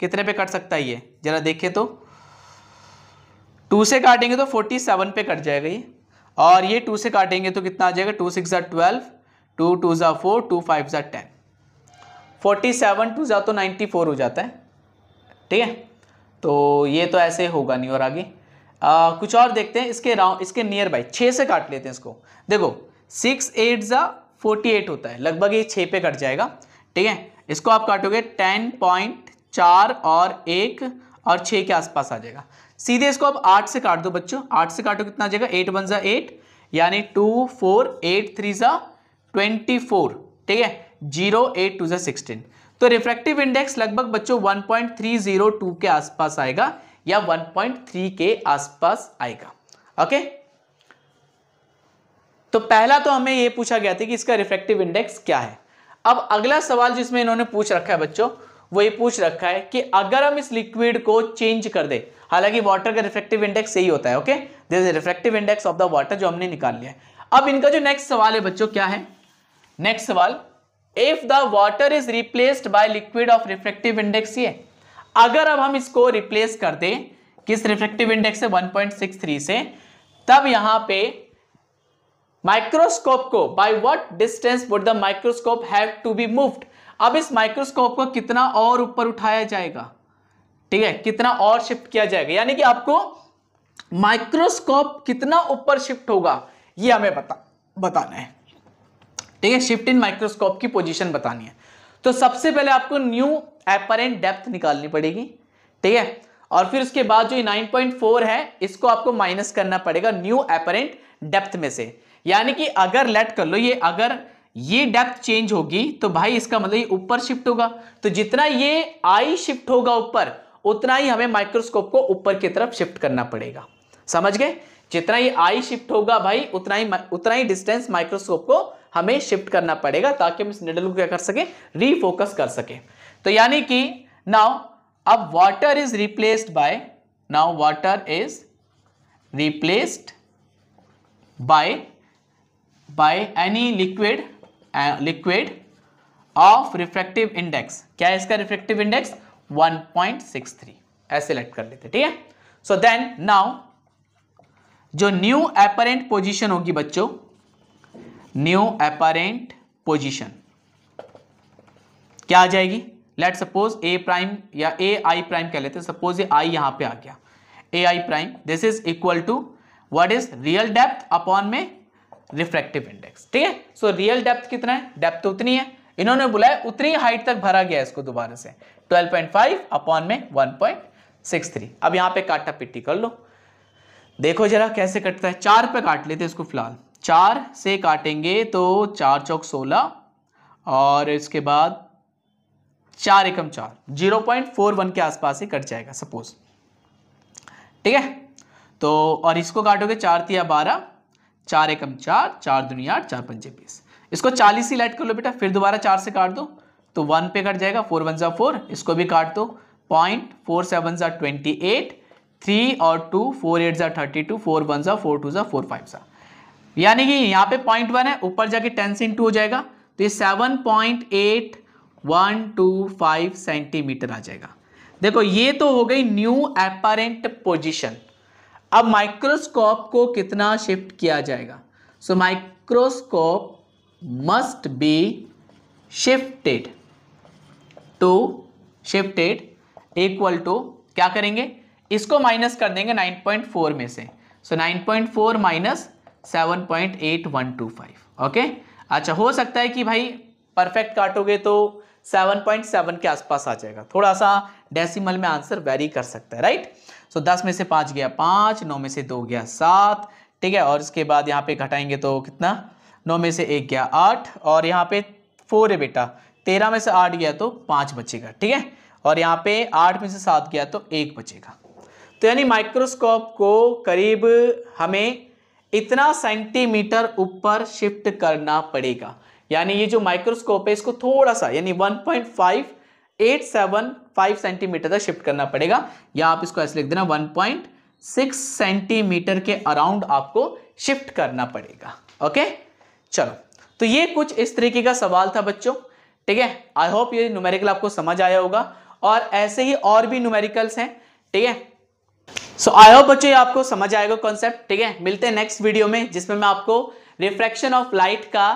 कितने पे कट सकता है ये ज़रा देखें तो टू से काटेंगे तो फोर्टी सेवन पे कट जाएगा ये और ये टू से काटेंगे तो कितना आ जाएगा टू सिक्स ज़ा ट्वेल्व टू टू ज़ा फोर टू फाइव ज़ा टेन फोर्टी सेवन टू ज़ा तो नाइन्टी फोर हो जाता है ठीक है तो ये तो ऐसे होगा नहीं और आगे आ, कुछ और देखते हैं इसके राउंड इसके नियर बाई छः से काट लेते हैं इसको देखो सिक्स एट ज़ा फोर्टी एट होता है लगभग ये छः पे कट जाएगा ठीक है इसको आप काटोगे टेन पॉइंट चार और एक और छः के आसपास आ जाएगा सीधे इसको आप आठ से काट दो बच्चों आठ से काटो कितना आ जाएगा एट वन ज़ा एट यानी टू फोर एट थ्री ज़ा ट्वेंटी फोर ठीक है जीरो एट टू ज़ा सिक्सटीन तो रिफ्रैक्टिव इंडेक्स लगभग बच्चों one point three zero two के आसपास आएगा या वन पॉइंट थ्री के आसपास आएगा ओके okay? तो पहला तो हमें ये पूछा गया था कि इसका रिफ्लेक्टिव इंडेक्स क्या है अब अगला सवाल जिसमें इन्होंने पूछ रखा है बच्चों वो ये पूछ रखा है कि अगर हम इस लिक्विड को चेंज कर दे हालांकि वाटर का रिफ्लेक्टिव इंडेक्स यही होता है okay this is reflective index of the water जो हमने निकाल लिया है अब इनका जो नेक्स्ट सवाल है बच्चों क्या है नेक्स्ट सवाल if the water is replaced by liquid of reflective index ये अगर अब हम इसको रिप्लेस कर दे किस रिफ्लेक्टिव इंडेक्स से 1.63 से तब यहां पे माइक्रोस्कोप को by what distance would the microscope have to be moved अब इस माइक्रोस्कोप को कितना और ऊपर उठाया जाएगा ठीक है कितना और शिफ्ट किया जाएगा यानी कि आपको माइक्रोस्कोप कितना ऊपर शिफ्ट होगा ये हमें बता बताना है ठीक है शिफ्ट इन माइक्रोस्कोप की पोजीशन बतानी है तो सबसे पहले आपको न्यू एपरेंट डेप्थ निकालनी पड़ेगी ठीक है और फिर उसके बाद जो 9.4 है इसको आपको माइनस करना पड़ेगा न्यू एपरेंट डेप्थ में से यानी कि अगर लेट कर लो ये अगर ये डेप्थ चेंज होगी तो भाई इसका मतलब ये ऊपर शिफ्ट होगा तो जितना ये आई शिफ्ट होगा ऊपर उतना ही हमें माइक्रोस्कोप को ऊपर की तरफ शिफ्ट करना पड़ेगा समझ गए जितना ये आई शिफ्ट होगा भाई उतना ही उतना ही डिस्टेंस माइक्रोस्कोप को हमें शिफ्ट करना पड़ेगा ताकि हम इस निडल को क्या कर सके रीफोकस कर सके तो यानी कि नाउ अब water is replaced by now water is replaced by by any liquid liquid of refractive index क्या है इसका रिफ्रेक्टिव इंडेक्स 1.63 ऐसे सेलेक्ट कर लेते ठीक है सो देन नाउ जो न्यू अपरेंट पोजीशन होगी बच्चों न्यू अपरेंट पोजीशन क्या आ जाएगी लेट सपोज ए प्राइम या ए आई प्राइम कह लेते सपोज ये आई यहां पे आ गया A I prime this is equal to what is real depth upon में रिफ्रैक्टिव इंडेक्स ठीक है सो रियल डेप्थ कितना है डेप्थ तो उतनी है इन्होंने बुलाया उतनी हाइट तक भरा गया इसको दोबारा से 12.5 अपॉन में 1.63 अब यहां पे काटा पिट्टी कर लो देखो जरा कैसे कटता है चार पे काट लेते इसको फिलहाल चार से काटेंगे तो चार चौक सोलह और इसके बाद चार एकम चार जीरो पॉइंट फोर वन के आसपास ही कट जाएगा सपोज ठीक है तो और इसको काटोगे चार तिया बारह चार एकम चार चार दुनिया आठ चार पंचे बीस इसको चालीस ही लाइट कर लो बेटा फिर दोबारा चार से काट दो तो वन पे कट जाएगा फोर वन ज़ा फोर इसको भी काट दो पॉइंट फोर सेवन ज़ा ट्वेंटी एट थ्री और टू फोर एट ज़ा थर्टी टू फोर वन ज़ा फोर टू ज़ा फोर फाइव ज़ा यानी कि यहाँ पे पॉइंट वन है ऊपर जाके टेन से इंटू हो जाएगा तो ये seven point eight one two five centimetre आ जाएगा देखो ये तो हो गई न्यू एपारेंट पोजिशन अब माइक्रोस्कोप को कितना शिफ्ट किया जाएगा so microscope must be shifted to shifted equal to क्या करेंगे इसको माइनस कर देंगे 9.4 में से सो so, 9.4 माइनस 7.8125 ओके अच्छा हो सकता है कि भाई परफेक्ट काटोगे तो 7.7 के आसपास आ जाएगा थोड़ा सा डेसिमल में आंसर वेरी कर सकता है राइट सो दस में से पाँच गया पाँच नौ में से दो गया सात ठीक है और इसके बाद यहाँ पे घटाएंगे तो कितना नौ में से एक गया आठ और यहाँ पे फोर है बेटा तेरह में से आठ गया तो पाँच बचेगा ठीक है और यहाँ पे आठ में से सात गया तो एक बचेगा तो यानी माइक्रोस्कोप को करीब हमें इतना सेंटीमीटर ऊपर शिफ्ट करना पड़ेगा यानी ये जो माइक्रोस्कोप है इसको थोड़ा सा यानी 1.587 फाइव सेंटीमीटर तक शिफ्ट करना पड़ेगा या आप इसको ऐसे लिख देना वन पॉइंट सिक्स सेंटीमीटर के अराउंड आपको शिफ्ट करना पड़ेगा ओके चलो तो ये कुछ इस तरीके का सवाल था बच्चों ठीक है आई होप ये न्यूमेरिकल आपको समझ आया होगा और ऐसे ही और भी न्यूमेरिकल्स हैं ठीक है सो आई होप बच्चों ये आपको समझ आएगा कॉन्सेप्ट ठीक है मिलते हैं नेक्स्ट वीडियो में जिसमें मैं आपको रिफ्रैक्शन ऑफ लाइट का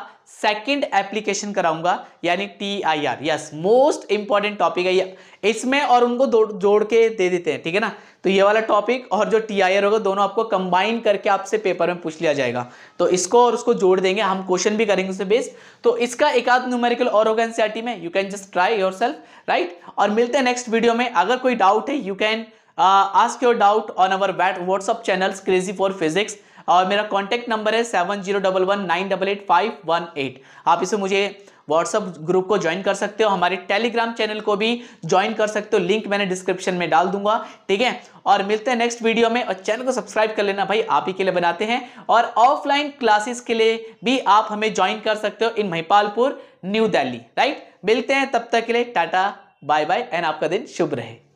सेकंड एप्लीकेशन कराऊंगा यानी T I R yes most important topic है इसमें और उनको जोड़ के दे देते हैं ठीक है ना तो ये वाला टॉपिक और जो टी आई आर होगा दोनों आपको कंबाइन करके आपसे पेपर में पूछ लिया जाएगा तो इसको और उसको जोड़ देंगे हम क्वेश्चन भी करेंगे उससे बेस्ड तो इसका एक आध न्यूमेरिकल और होगा एनसीआरटी में you can just try yourself right और मिलते हैं नेक्स्ट वीडियो में अगर कोई डाउट है you can ask your doubt on our bat WhatsApp channels crazy for physics और मेरा कॉन्टैक्ट नंबर है seven zero double one nine double eight five one eight आप इसे मुझे व्हाट्सअप ग्रुप को ज्वाइन कर सकते हो हमारे टेलीग्राम चैनल को भी ज्वाइन कर सकते हो लिंक मैंने डिस्क्रिप्शन में डाल दूंगा ठीक है और मिलते हैं नेक्स्ट वीडियो में और चैनल को सब्सक्राइब कर लेना भाई आप ही के लिए बनाते हैं और ऑफलाइन क्लासेस के लिए भी आप हमें ज्वाइन कर सकते हो इन महिपालपुर न्यू दिल्ली राइट मिलते हैं तब तक के लिए टाटा बाय बाय एंड आपका दिन शुभ रहे